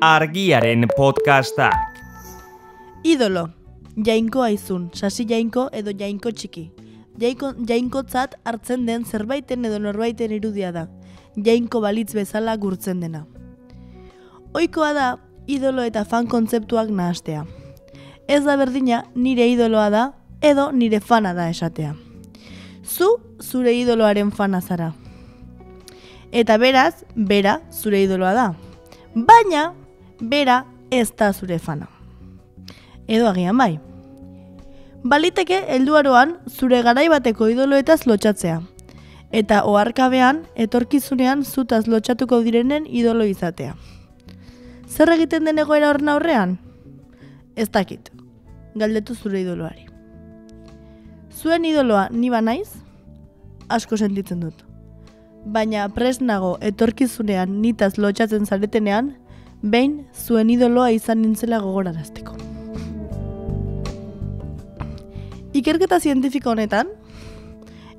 argiaren podcasta. Idolo, jainko aizun, sasi jainko edo jainko txiki. Jainko, jainkotzat hartzen den zerbaiten edo norbaiten irudia da. Jainko balitz bezala gurtzen dena. Oikoa da, idolo eta fan kontzeptuak nahastea. Ez da berdina, nire idoloa da, edo nire fana da esatea. Zu, zure idoloaren fana zara. Eta beraz, bera, zure idoloa da. Baina, bera ez da zure fana. Edo agian bai. Baliteke helduaroan zure garaibateko idoloetaz lotxatzea. Eta oharkabean, etorkizunean zutaz lotxatuko direnen idolo izatea. Zer egiten den egoera horren aurrean? Ez dakit. Galdetu zure idoloari. Zuen idoloa ni naiz? Asko sentitzen dut. Baina pres nago etorkizunean nitaz lotxatzen zaretenean behin zuen idoloa izan nintzela gogorarazteko. Ikerketa zientifiko honetan,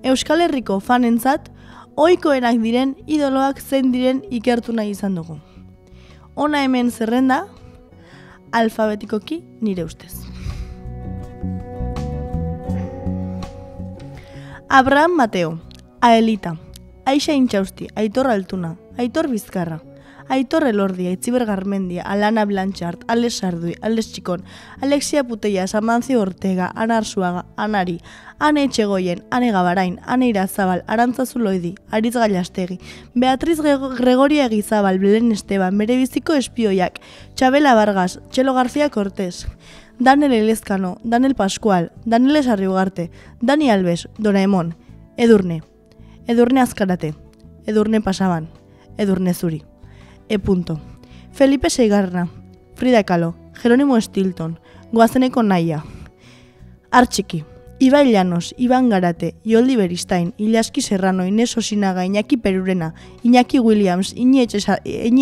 Euskal Herriko fanentzat ohikoenak diren idoloak zen diren ikertu nahi izan dugu. Ona hemen zerrenda, alfabetikoki nire ustez. Abraham Mateo, Aelita, Aixa Intxausti, Aitor Altuna, Aitor Bizkarra, Aitor Elordia, Itziber Garmendia, Alana Blanchard, Alex Sardui, Alex Txikon, Alexia Putella, Samantzi Ortega, Ana Arsuaga, Anari, Ane Etxegoien, Ane Gabarain, Ane Irazabal, Arantzazu Loidi, Aritz Gailastegi, Beatriz Gregoria Gizabal, Belen Esteban, Merebiziko Espioiak, Txabela Vargas, Txelo García Cortez, Daniel Elezkano, Daniel Pascual, Daniel Esarriugarte, Dani Alves, Doraemon, Edurne, Edurne Azkarate, Edurne Pasaban, Edurne Zuri. E. Punto. Felipe Seigarra, Frida Kahlo, Jerónimo Stilton, Goazeneko Naia. Artxiki, Ibai Llanos, Iban Garate, Ioldi Beristain, Ilaski Serrano, Ines Osinaga, Iñaki Perurena, Iñaki Williams, Iñi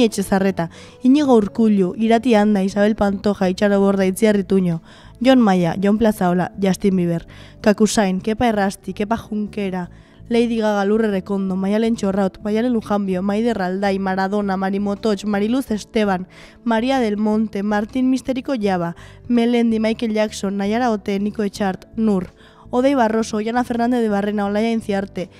Etxezarreta, Iñigo Urkullu, Irati Anda, Isabel Pantoja, Itxaro Itziarrituño, Itziarri Tuño, John Maia, John Plazaola, Justin Bieber, Kakusain, Kepa Errasti, Kepa Junkera, Kepa Junkera, Lady Gaga, Recondo, Mayalen Chorraut, Mayalen Lujambio, Maide Ralday, Maradona, Marimotoch, Mariluz Esteban, María del Monte, Martín Misterico Llava, Melendi, Michael Jackson, Nayara Ote, Nico Echart, Nur, Odey Barroso, Yana Fernández de Barrena, Olaya Inciarte,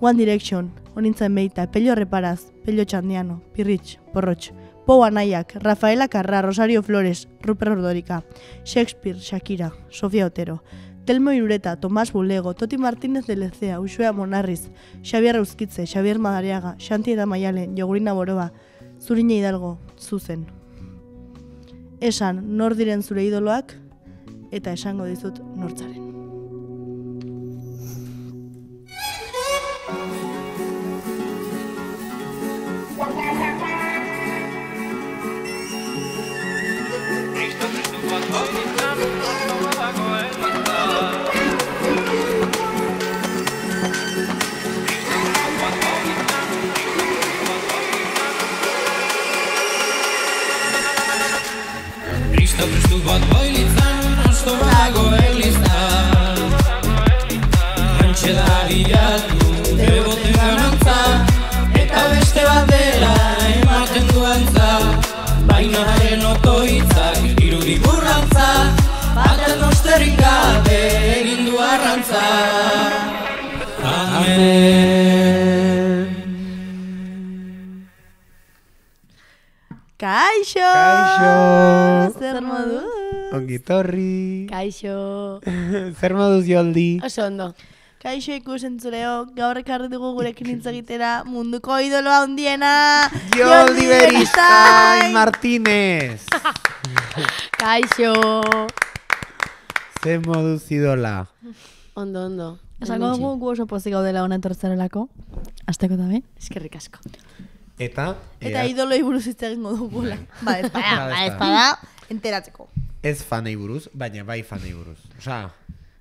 One Direction, Oninza Meita, Pello Reparaz, Pello Chandiano, Pirrich, Porroch, Pou Nayak, Rafaela Carrá, Rosario Flores, Rupert Rodorica, Shakespeare, Shakira, Sofía Otero, Telmo Irureta, Tomas Bulego, Toti Martínez de Lezea, Uxuea Monarriz, Xabier Euskitze, Xabier Madariaga, Xanti Eda Maialen, Jogurina zurina Zurine Hidalgo, Zuzen. Esan, nor diren zure idoloak, eta esango dizut nortzaren. Oh, Bat boilitzan, asko bago elizan Hantxe dariat, bebote ganantza Eta beste bat dela, ematen duan za Baina haren otoitzak, irudi burrantza Baten osterik gabe, egin du arrantza Amen. Kaixo! Kaixo! Zer moduz? Ongitorri. Kaixo. Zer moduz joaldi? Oso ondo. Kaixo ikus entzuleo, gaur ekarri dugu gurekin hitz egitera munduko idoloa hundiena. joldi Beristain Martínez. Kaixo. Zer moduz idola? Ondo, ondo. Esango dugu gu oso pozik gaudela honen tortzarelako. Azteko Eskerrik asko. Eta? Eta, idolo idoloi buruz hitz egingo dugula. Bai. ba, ba, ba enteratzeko. Ez fanei buruz, baina bai fanei buruz. Osa...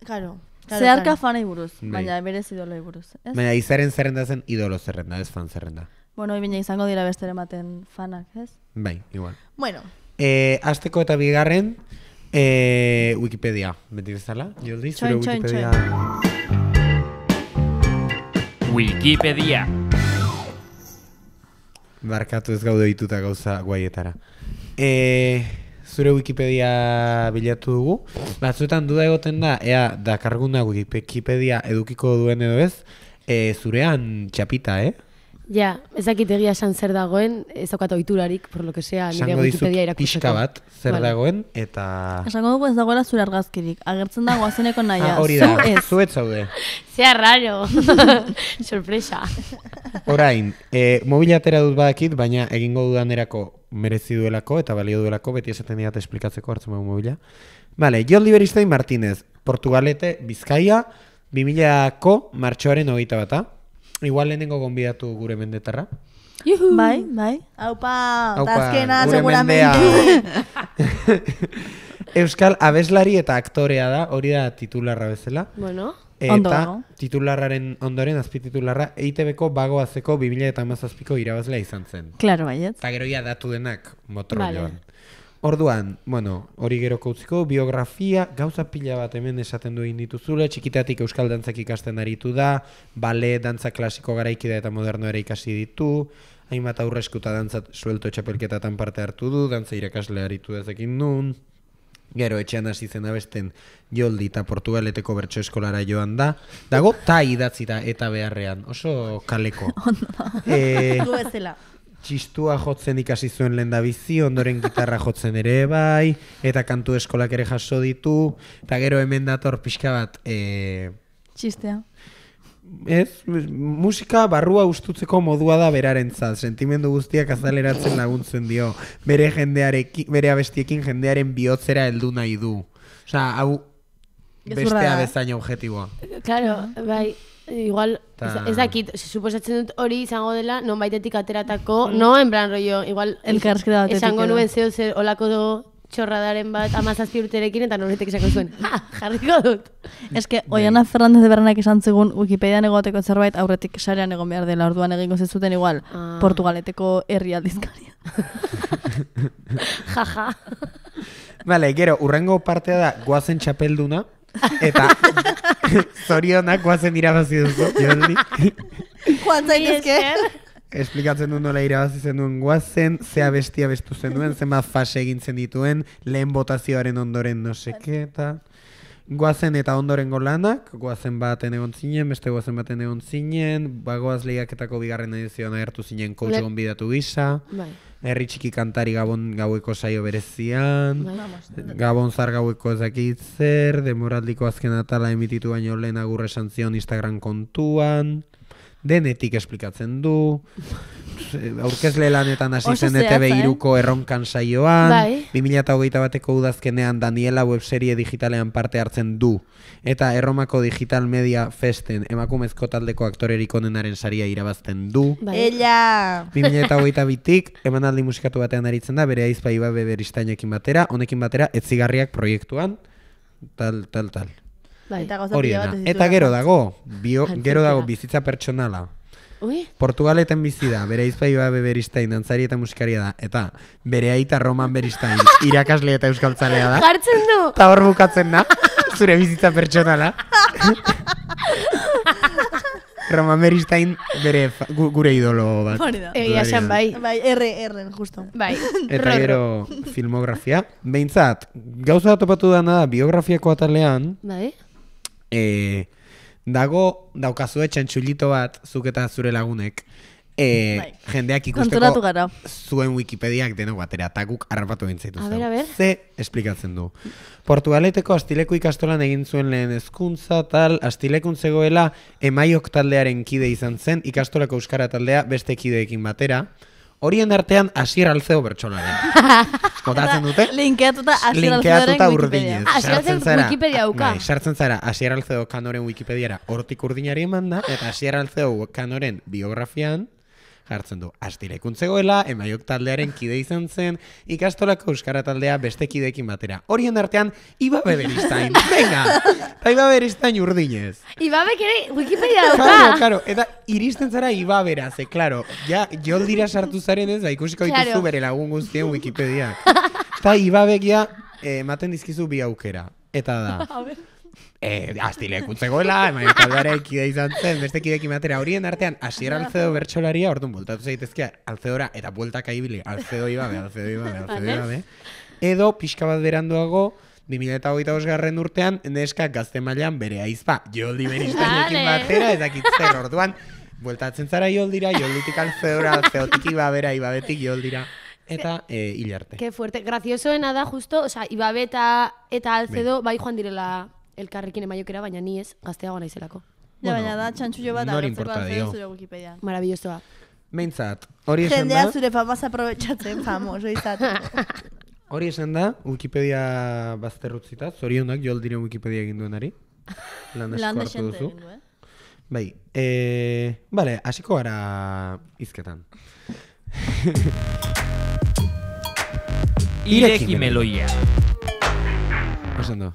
Claro. claro Zeharka claro. fanei buruz, bai. baina bai. berez idoloi buruz. Ez? Baina izaren zerrenda zen idolo zerrenda, ez fan zerrenda. Bueno, baina izango dira beste ematen fanak, ez? Bai, igual. Bueno. E, eh, azteko eta bigarren, e, Wikipedia. Beti bezala, Jordi, Wikipedia. Wikipedia. markatu ez gaude dituta gauza guaietara. Eee... Eh, zure Wikipedia bilatu dugu. Batzuetan duda egoten da, ea, dakarguna Wikipedia edukiko duen edo ez, e, zurean txapita, eh? Ja, ezakit egia esan zer dagoen, ez daukat oiturarik, por lo que sea, nire Wikipedia irakurtzeko. Esango bat, zer vale. dagoen, eta... Esango dugu ez dagoela zure argazkirik, agertzen dago azeneko nahi ah, Hori da, zuet zaude. Zea raro, sorpresa. Orain, e, mobila atera dut badakit, baina egingo dudan erako merezi duelako eta balio duelako, beti esaten diat esplikatzeko hartzen dugu mobila. Vale, Jordi Liberistein Martínez, Portugalete, Bizkaia, 2000-ko martxoaren hogeita bata. Igual lehenengo gombiatu gure mendetarra. Juhu. Bai, bai. Haupa, tazkena, seguramente. Euskal, abeslari eta aktorea da, hori da titularra bezala. Bueno, eta ondo. Eta titularraren ondoren, titularra, EITB-ko bagoazeko 2000 eta mazazpiko irabazlea izan zen. Claro, baiet. Eta gero ia datu denak, motro vale. joan. Orduan, bueno, hori gero kautziko, biografia, gauza pila bat hemen esaten du egin zule, txikitatik euskal dantzak ikasten aritu da, bale, dantza klasiko garaikida eta moderno ere ikasi ditu, hainbat aurrezkuta dantzat suelto txapelketatan parte hartu du, dantza irakasle aritu dezekin nun, gero etxean hasi zen abesten joldi eta portugaleteko bertso eskolara joan da, dago, ta idatzi da eta beharrean, oso kaleko. Ondo da, eh, txistua jotzen ikasi zuen lenda bizi, ondoren gitarra jotzen ere bai, eta kantu eskolak ere jaso ditu, eta gero hemen dator pixka bat... E... Txistea. Ez, musika barrua ustutzeko modua da beraren zaz, sentimendu guztiak azaleratzen laguntzen dio, bere jendearekin, bere abestiekin jendearen bihotzera heldu nahi du. Osa, hau... Bestea bezaino objetiboa. Claro, bai, Igual, ez dakit, suposatzen dut hori izango dela, non baitetik ateratako, mm. no, en plan rollo, igual, el Esango nuen zer olako do txorradaren bat amazazpi urterekin eta noretek izako zuen. Ha, jarriko dut. Ez que, bai. Oiana Fernandez de Berenak esan zegun, Wikipedia egoteko zerbait aurretik sarean egon behar dela orduan egingo zezuten igual ah. Portugaleteko herri aldizkaria. Jaja. Bale, gero, urrengo partea da guazen txapelduna. Eta zorionak guazen irabazi duzu, Joldi. Juan zaitezke. Esplikatzen du nola irabazi zen duen guazen, zea bestia bestu zen duen, ma fase egin dituen, lehen botazioaren ondoren no eta... Guazen eta ondoren golanak, guazen baten egon zinen, beste guazen baten egon zinen, bagoaz lehiaketako bigarren edizioan agertu zinen kotxe gonbidatu gisa. Bai. Herri txiki kantari gabon gaueko saio berezian. Gabon zar gaueko ez dakit zer, demoraldiko azken atala emititu baino lehen agurre santzion Instagram kontuan. Denetik esplikatzen du aurkezle lanetan hasi zen ETB iruko eh? erronkan saioan, bai. 2008 bateko udazkenean Daniela webserie digitalean parte hartzen du, eta erromako digital media festen emakumezko taldeko aktorerik onenaren saria irabazten du. Bai. 2008 bitik, eman aldi musikatu batean aritzen da, bere aizpa iba batera, honekin batera, etzigarriak proiektuan, tal, tal, tal. Bai. eta, gero dago, gero dago bizitza pertsonala. Ui? Portugaleten bizi da, bere izpai iba beberistain, dantzari eta musikaria da. Eta bere aita roman beristain, irakasle eta euskaltzalea da. Jartzen du! Ta hor bukatzen da, zure bizitza pertsonala. roman beristain bere gure idolo bat. Egia bai. bai. Bai, erre, erren, justo. Bai. Eta gero filmografia. Behintzat, gauza topatu dana biografiako atalean. Bai. Eh, dago daukazue txentsulito bat zuk eta zure lagunek. E, bai. jendeak ikusteko gara. zuen Wikipediak deno batera, eta guk harrapatu bintzaitu zen. Ze esplikatzen du. Portugaleteko astileku ikastolan egin zuen lehen hezkuntza tal, astilekun zegoela emaiok taldearen kide izan zen, ikastolako euskara taldea beste kideekin batera. Horien artean Asier Alzeo bertsolaren. Kotatzen dute? Linkeatuta Asier Alzeoren Linkeatuta urdinez. Ah, Asier Alzeo Wikipedia uka. sartzen zara, bai, Asier Alzeo kanoren Wikipediara hortik urdinari eman da, eta Asier Alzeo kanoren biografian jartzen du. Astirekun zegoela, emaiok taldearen kide izan zen, ikastolako euskara taldea beste kidekin batera. Horien artean, ibabe beristain, venga! Ta ibabe beristain urdinez. Ibabe kere Wikipedia dauka! Claro, karo. eta iristen zara ibabera, ze, eh, claro, ja, jol dira sartu zaren ez, da ba, ikusiko dituzu bere lagun guztien Wikipedia. Ta ibabekia, eh, ematen eh, dizkizu bi aukera. Eta da. eh, astile kutzegoela, emaio kaldara ikide izan zen, beste kidek imatera horien artean, asier alzeo bertxolaria, orduan bultatu zaitezkea alzeora, eta bulta kaibili, alzeo ibabe, alzeo ibabe, alzeo ibabe, Edo, pixka bat beranduago, 2008 garren urtean, neska gazte mailan bere aizpa, joldi beristen ekin batera, ...ezakitzen orduan, bultatzen zara joldira, jolditik alzeora, alzeotik ibabera, ibabetik joldira. Eta eh, hilarte. Que fuerte. Gracioso justo. O sea, Ibabe eta, eta Alcedo, bai. bai joan direla elkarrekin emaiokera, baina ni ez gazteago naizelako. Ja, baina da, txantxullo bat agertzeko no zure Wikipedia. Marabillosoa. Meintzat, hori esan da... Jendea zure famaz aprobetsatzen, famos, oizat. hori esan da, Wikipedia bazterrutzita, zorionak joal diren Wikipedia egin duenari. Lan esko hartu duzu. Eh? Bai, e, bale, hasiko gara izketan. Ireki meloia. Osando.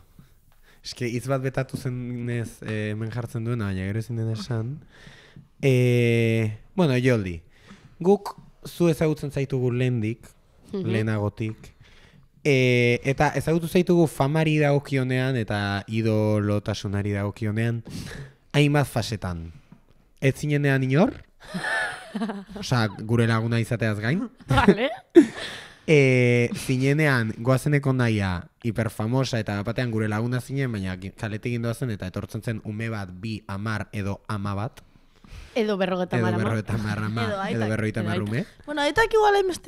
Eske, hitz bat betatu zen ez eh, hemen jartzen duena, baina gero ezin dena esan. eh bueno, Joldi, guk zu ezagutzen zaitugu lendik, mhm. lehenagotik. E, eta ezagutu zaitugu famari dagokionean eta idolotasunari dagokionean hainbat fasetan. Ez zinenean inor? Osa, gure laguna izateaz gain. Vale. e, zinenean goazeneko naia hiperfamosa eta batean gure laguna zinen, baina kaletik gindua zen eta etortzen zen ume bat bi amar edo ama bat. Edo berrogeta marra. Edo berrogeta marra. Ma. Edo berrogeta Edo berrogeta marra. Bueno, eta aki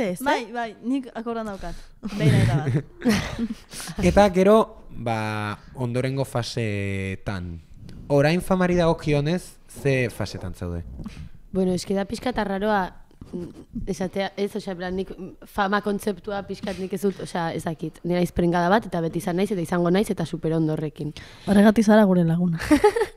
eh? Bai, eh? bai, nik akordan daukat. Beina eta bat. eta gero, ba, ondorengo fasetan. Orain famari dago kionez, ze fasetan zaude? Bueno, eskeda pizkata raroa, esatea, ez, osea, nik fama kontzeptua pixkat nik ez dut, osea, ezakit, nira izprengada bat, eta beti izan naiz, eta izango naiz, eta super ondo horrekin. Horregat izara gure laguna.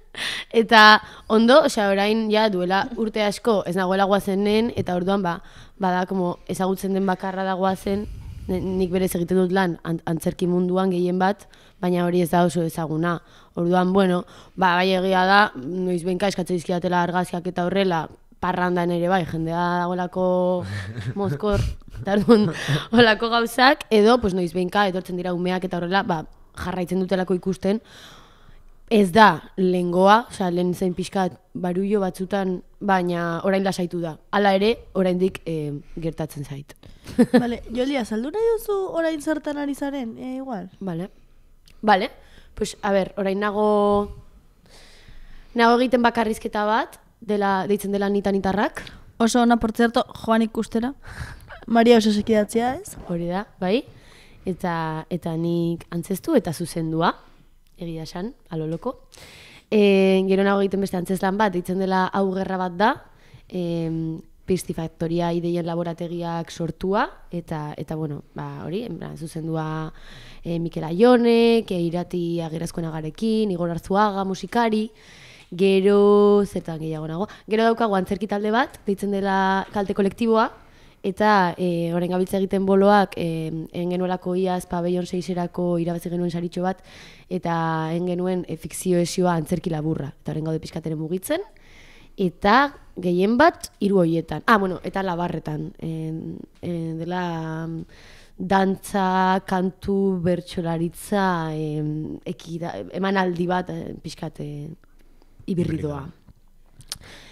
eta ondo, osea, orain, ja, duela urte asko, ez nagoela zenen eta orduan, ba, bada, como, ezagutzen den bakarra da guazen, nik berez egiten dut lan antzerki munduan gehien bat, baina hori ez da oso ezaguna. Orduan, bueno, ba, bai egia da, noiz benka eskatzeizkiatela argazkiak eta horrela, parrandan ere bai, jendea olako mozkor, eta olako gauzak, edo, pues noiz behinka, etortzen dira umeak eta horrela, ba, jarraitzen dutelako ikusten, ez da lengoa, sea, lehen zein pixka barullo batzutan, baina orain lasaitu da. Hala ere, oraindik eh, gertatzen zait. Vale, Joli, azaldu nahi duzu orain zertan ari zaren, eh, igual. Vale, vale. Pues, a ber, orain nago... Nago egiten bakarrizketa bat, dela deitzen dela nita nitarrak. Oso ona por joan Juan Ikustera. Maria oso sekidatzia, ez? Hori da, bai. Eta eta nik antzeztu eta zuzendua. Egia san, aloloko. Eh, gero nago egiten beste antzeslan bat deitzen dela hau gerra bat da. Eh, Pisti ideien laborategiak sortua, eta, eta bueno, ba, hori, zuzendua e, Mikel Aionek, e, irati agerazkoen igor Arzuaga, musikari, Gero, zertan gehiago nago. Gero daukago antzerki talde bat, deitzen dela kalte kolektiboa, eta e, orain egiten boloak e, eh, engenuelako iaz pabellon seiserako irabazi genuen saritxo bat eta engenuen e, eh, fikzio esioa antzerki laburra eta orain gaude pizkateren mugitzen eta gehien bat hiru hoietan ah, bueno, eta labarretan dela dantza, kantu, bertxolaritza, em, ekida, eman aldi bat, pixkate, ibirridoa.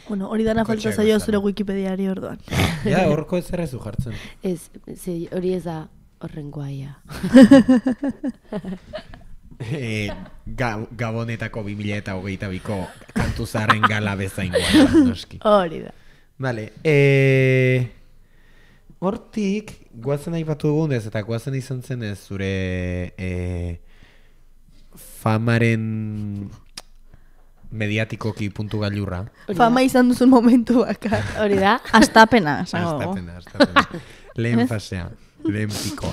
Bueno, hori dana falta zaio zure wikipediari orduan. Ja, horko ez errezu jartzen. Ez, ze, hori ez da horren guaia. Eh, gabonetako bimila eta hogeita biko kantu zaren gala bezain Hori da. Eh, hortik, guazen nahi batu ez, eta guazen izan zen zure e, famaren mediatikoki puntu gailurra. Fama izan duzun momentu bakar. Hori da, astapena. Astapena, astapena. Lehen fasea, lehen pikoa.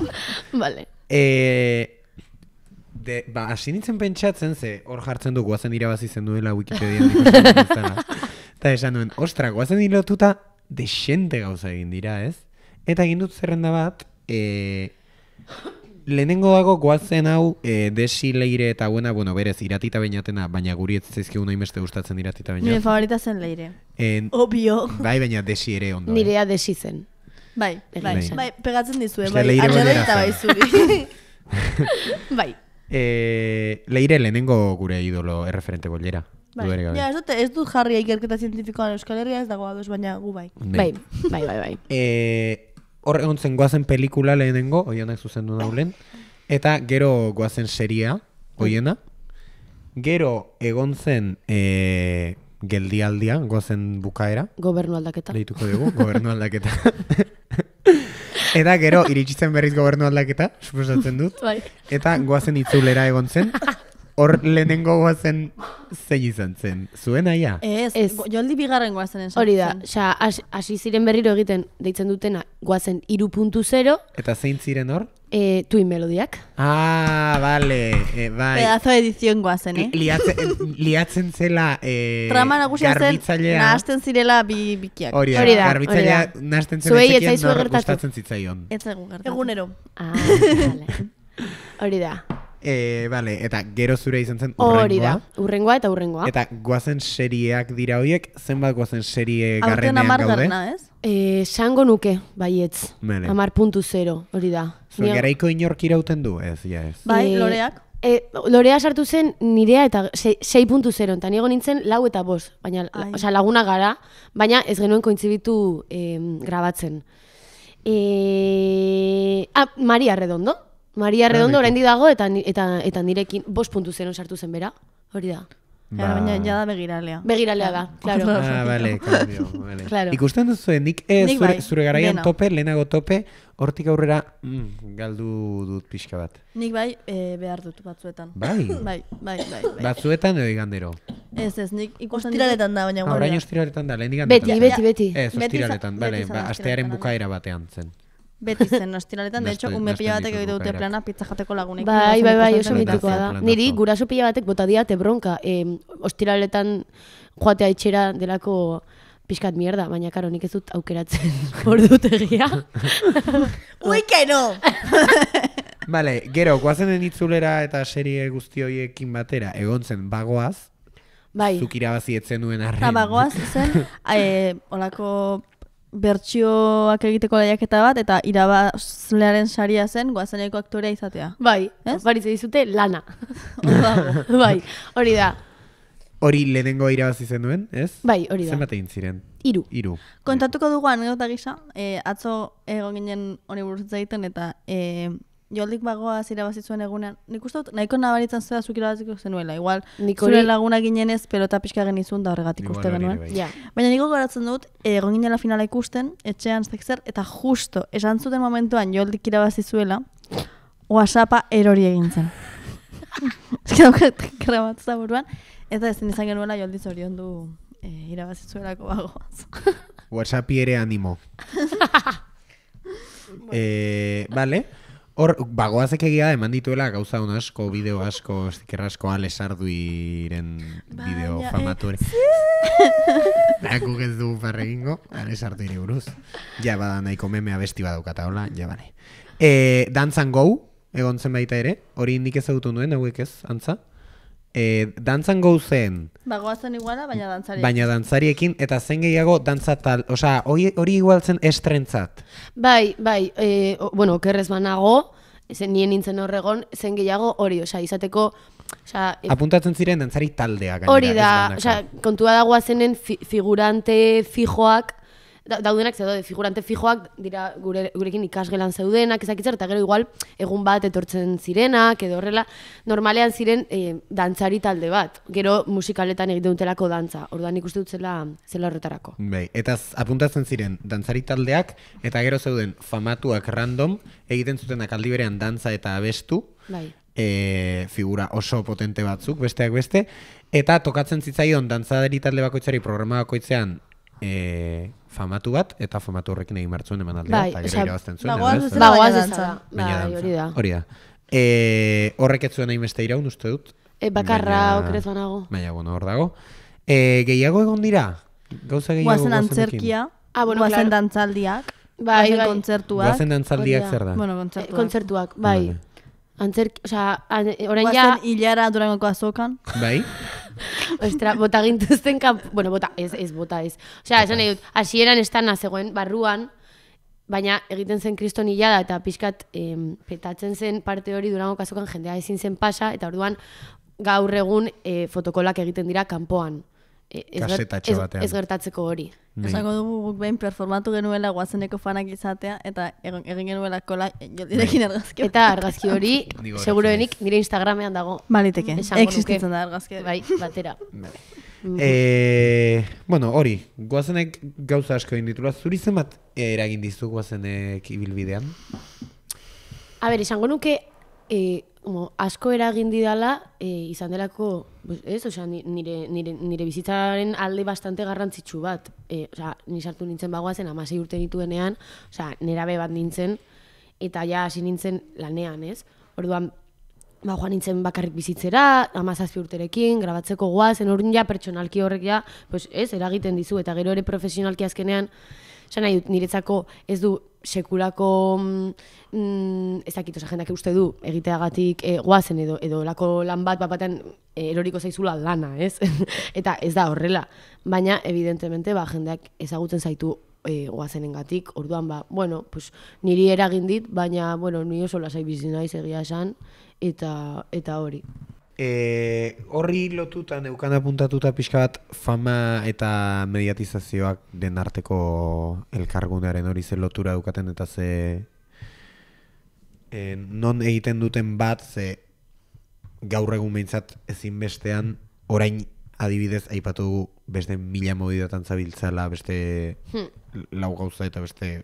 Vale. E, de, ba, asinitzen pentsatzen ze, hor jartzen du, guazen irabazi zen duela Wikipedia. Eta esan duen, ostra, guazen irotuta, desente gauza egin dira, ez? Eta egin dut zerrenda bat, e, lehenengo dago goazen hau e, desi leire eta buena, bueno, berez, iratita bainatena, baina guri ez zaizkigun hain gustatzen iratita bainatena. Nire favorita zen leire. En, Obvio. Bai, baina desi ere ondo. Eh. Nirea eh? desi zen. Bai, bai, bai, pegatzen dizu, bai, bai bai. eh? bai, angela bai zuri. bai. E, leire lehenengo gure idolo erreferente bollera. Bai. Ja, ez, dute, ez dut jarria ikerketa zientifikoan Euskal Herria ez dago ados, baina gu bai. Bai, bai, bai, bai. bai. Eh, hor egon zen goazen pelikula lehenengo, oienak zuzen duen haulen, eta gero goazen seria, oiena. Gero egon zen e, goazen bukaera. Gobernu aldaketa. Leituko dugu, gobernu aldaketa. eta gero iritsitzen berriz gobernu aldaketa, suposatzen dut. Bai. Eta goazen itzulera egon zen, hor lehenengo goazen izan zen? Zuen aia? Ez, ez. joaldi bigarren goazen ez. Hori da, xa, hasi ziren berriro egiten deitzen dutena goazen iru puntu zero. Eta zein ziren hor? Eh, twin melodiak. Ah, bale, eh, bai. Pedazo edizion goazen, eh? liatzen, liatzen zela eh, garbitzailea. Trama zirela bi, bikiak. Hori da, garbitzailea nahazten zela etxekian nor zitzaion. Ez Egunero. Ah, bale. Hori da. E, vale, eta gero zure izan zen urrengoa. Hori da, urrengoa eta urrengoa. Eta guazen serieak dira horiek, zenbat guazen serie garrenean amar gaude? ez? E, eh, sango nuke, baietz. Bene. Amar puntu zero, hori da. Zue, garaiko inorkira irauten du, ez, ja Bai, e, loreak? E, lorea sartu zen nirea eta 6.0, se, eta nigo nintzen lau eta bost, baina la, laguna gara, baina ez genuen kointzibitu eh, grabatzen. Ah, e, a, Maria Redondo, Maria Redondo oraindi dago eta, eta, eta nirekin bost puntu zeron sartu zen bera, hori da. Ba... Ja, baina begiralea. Begiralea da, klaro. Ah, vale. claro. Ikusten duzu, eh, nik zure, bai, garaian tope, lehenago tope, hortik aurrera mm, galdu dut pixka bat. Nik bai eh, behar dut batzuetan. Bai? Bai, bai, bai, bai. Batzuetan edo igandero. Ez, ez, nik ikusten dut. Ostiraletan da, baina. Ah, ostiraletan da, lehen igandero. Beti, beti, beti. Ez, ostiraletan, ba, astearen bukaera batean zen. Beti zen, ostiraletan, de hecho, un mepila batek que dute plana pizza jateko lagunekin. Bai, bai, bai, oso mitikoa da. Niri, guraso pila batek bota te bronka. Eh, ostiraletan joatea itxera delako pixkat mierda, baina karo, nik ez aukeratzen hor dut egia. no! Bale, gero, guazen den itzulera eta serie guzti hoiekin batera, egon zen bagoaz, Bai. Zukira irabazi duen arren. bagoaz zen, e, olako bertsioak egiteko laiaketa bat eta irabazlearen saria zen guazaneko aktorea izatea. Bai, ez? baritze dizute lana. bai, hori da. Hori lehenengo irabazi zen duen, ez? Bai, hori da. ziren? Iru. Kontatuko dugu anegota gisa, eh, atzo egon ginen hori buruz egiten eta eh, joldik bagoa zira zuen egunean. Nik uste dut, nahiko nabaritzen zera zuk irabaziko zenuela. Igual, zure laguna ez, pelota pixka genizun da horregatik uste genuen. Yeah. Bai. Baina niko goratzen dut, egon la finala ikusten, etxean zekzer, eta justo, esan zuten momentuan irabazi zuela whatsappa erori egin zen. Ezka dukat, buruan. Eta ez nizan genuela joldi zorion du e, eh, irabazizuelako bagoaz. Whatsappi ere animo. eh, vale. Hor, bagoazek egia eman dituela gauza asko, bideo asko, zikerra asko alesarduiren bideo famatu ere. Baina, guk ez du farregingo, alesarduiri buruz. Ja, bada, nahiko meme abesti badaukata, hola, ja, bale. Eh, dantzan gau egon zen baita ere, hori indik ezagutu duen, hauek ez, antza? e, dantzan gauzen... Bagoazen iguala, baina dantzari. Baina dantzariekin, eta zen gehiago dantzatal tal. Osa, hori igualtzen estrentzat. Bai, bai, e, bueno, kerrez banago, zen nien nintzen horregon, zen gehiago hori, osa, izateko... Osa, eh, Apuntatzen ziren dantzari taldea. Hori da, osa, kontua dagoazenen fi, figurante fijoak, daudenak zedo, figurante fijoak dira gure, gurekin ikasgelan zeudenak ezakitzar, eta gero igual egun bat etortzen zirenak, edo horrela, normalean ziren e, dantzari talde bat, gero musikaletan egiten dutelako dantza, orduan ikusten dut zela, zela horretarako. Bai, eta apuntatzen ziren dantzari taldeak, eta gero zeuden famatuak random, egiten zutenak berean dantza eta abestu, bai. e, figura oso potente batzuk, besteak beste, eta tokatzen zitzaion dantzari talde bakoitzari programa bakoitzean, eh, famatu bat eta famatu horrekin egin eman emanaldia bai, eta gero irabazten zuen. Bagoaz ez ba, bai, da. Hori da. Hori da. Eh, horrek ez zuen nahi meste iraun uste dut. E, bakarra okrez nago. Baina, bueno, hor dago. E, gehiago egon dira? Gauza gehiago guazen antzerkia. Ah, bueno, guazen dantzaldiak. Bai, bai. Guazen kontzertuak. Guazen dantzaldiak zer da? Bueno, kontzertuak. bai. Antzerki, o sea, an, eh, orain ja... Guazen hilara durangoko azokan. Bai. Ostra, bota gintuzten Bueno, bota, ez, ez, bota, ez. O sea, esan edut, hasi eran estana barruan, baina egiten zen kriston hilada eta pixkat petatzen zen parte hori durango kasokan jendea ezin zen pasa eta orduan gaur egun e, fotokolak egiten dira kanpoan. E, ez, ez, ez, ez gertatzeko hori. Bai. Esango dugu guk behin performatu genuela guazeneko fanak izatea eta egin, egin genuela kola eh, bai. argazki. Eta argazki hori, seguroenik, nire Instagramean dago. Baliteke, existitzen da argazki. Bai, batera. e, bueno, hori, guazenek gauza asko egin ditula, zuri zenbat eragin dizu guazenek ibilbidean? A ber, esango nuke, e, Mo, asko eragin didala, e, izan delako, ez, nire, nire, nire bizitzaren alde bastante garrantzitsu bat. E, osea, nisartu nintzen bagoazen, amasei urte dituenean, osea, nera be bat nintzen, eta ja hasi nintzen lanean, ez? Orduan, ba, joan nintzen bakarrik bizitzera, amazazpi urterekin, grabatzeko goazen, orduan ja, pertsonalki horrek ja, pues, ez, eragiten dizu, eta gero ere profesionalki azkenean, Zan niretzako ez du sekulako, mm, mm ez dakit, oza, jendak uste du, egiteagatik e, goazen edo, edo lako lan bat bat eh, eroriko zaizula lana, ez? eta ez da horrela. Baina, evidentemente, ba, jendeak ezagutzen zaitu eh, goazenengatik, orduan ba, bueno, pues, niri eragin dit, baina, bueno, ni oso lasai bizi naiz egia esan, eta, eta hori. E, horri lotutan neukan apuntatuta pixka bat fama eta mediatizazioak den arteko elkargunearen hori ze lotura dukaten eta ze e, non egiten duten bat ze gaur egun behintzat ezin bestean orain adibidez aipatu dugu beste mila modidatan zabiltzala beste hmm. lau gauza eta beste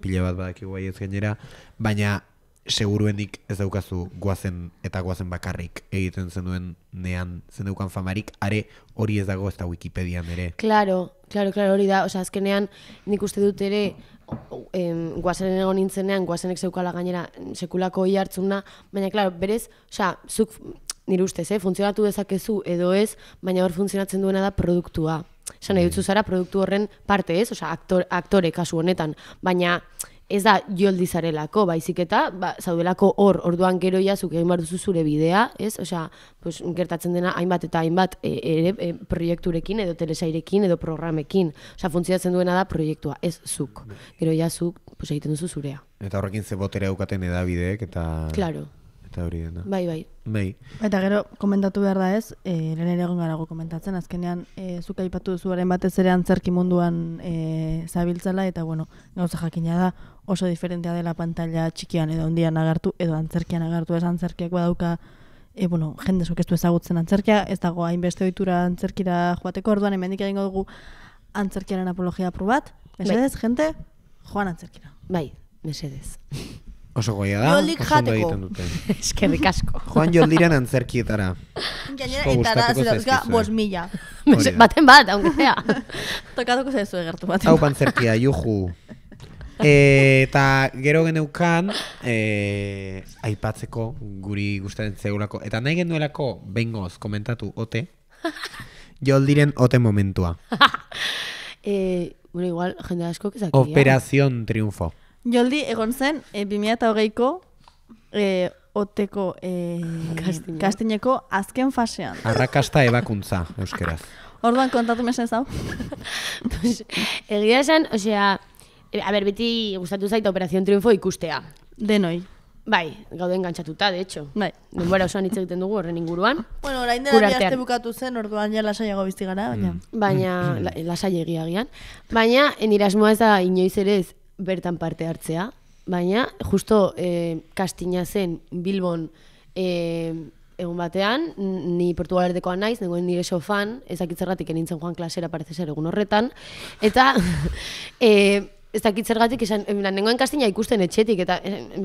pila bat badakigu aiez gainera baina seguruenik ez daukazu guazen eta guazen bakarrik egiten duen nean zendeukan famarik, are hori ez dago ez da Wikipedian ere. Claro, claro, claro, hori da, osea, azkenean nik uste dut ere em, guazaren egon nintzenean, guazenek zeukala gainera sekulako ihartzuna, baina, claro, berez, osea, zuk nire ustez, eh, funtzionatu dezakezu edo ez, baina hor funtzionatzen duena da produktua. Osea, nahi dutzu mm. zara produktu horren parte ez, osea, aktore, aktore kasu honetan, baina ez da joldizarelako, baizik eta ba, zaudelako hor, orduan gero jazuk egin barduzu zure bidea, ez? Osa, pues, gertatzen dena hainbat eta hainbat e, e, proiekturekin edo telesairekin edo programekin. Osa, funtziatzen duena da proiektua, ez zuk. Gero jazuk pues, egiten duzu zurea. Eta horrekin ze botere aukaten edabideek eta... Claro. Eta hori dena. Bai, bai. Bai. Eta gero, komentatu behar da ez, e, lehen ere egon garago komentatzen, azkenean, e, zuk aipatu zuaren batez ere antzerki munduan e, eta bueno, gauza jakina da, oso diferentea dela pantalla txikian edo hondian agartu, edo antzerkian agertu ez antzerkiak badauka e, bueno, jende zok ezagutzen antzerkia, ez dago hainbeste ohitura antzerkira joateko orduan, hemendik egingo dugu antzerkiaren apologia pro bat, gente bai. joan antzerkira. Bai, mesedez. Oso goia da, Jolik jateko. Eskerrik asko. joan joldiren antzerkietara. Gainera, eta da, ez bos mila. Baten bat, aunque sea. Tokatuko zezu egertu bat. Hau antzerkia, eta gero geneukan e, aipatzeko guri gustaren zeurako eta nahi genuelako bengoz komentatu ote diren ote momentua e, bueno, igual jende asko kezakia operazion triunfo joldi egon zen e, 2008ko e, oteko e, eh, kastineko azken fasean arrakasta ebakuntza euskeraz Orduan kontatu mesen zau. pues, egia esan, osea, Eh, a ber, beti gustatu zaita Operazion Triunfo ikustea. Denoi. Bai, gauden gantxatuta, de hecho. Bai. Denbora osoan hitz egiten dugu horren inguruan. Bueno, orain dela aste bukatu zen, orduan ja lasaiago bizti gara, baina... Mm. Baina, mm. lasai egia gian. Baina, en irasmoa ez da inoiz ere ez bertan parte hartzea. Baina, justo, eh, kastina zen Bilbon... Eh, Egun batean, ni portugalerdekoa naiz, nengoen nire sofan, ezakitzerratik enintzen joan klasera ser, egun horretan. Eta, eh, ez dakit zergatik nengoen kastina ikusten etxetik eta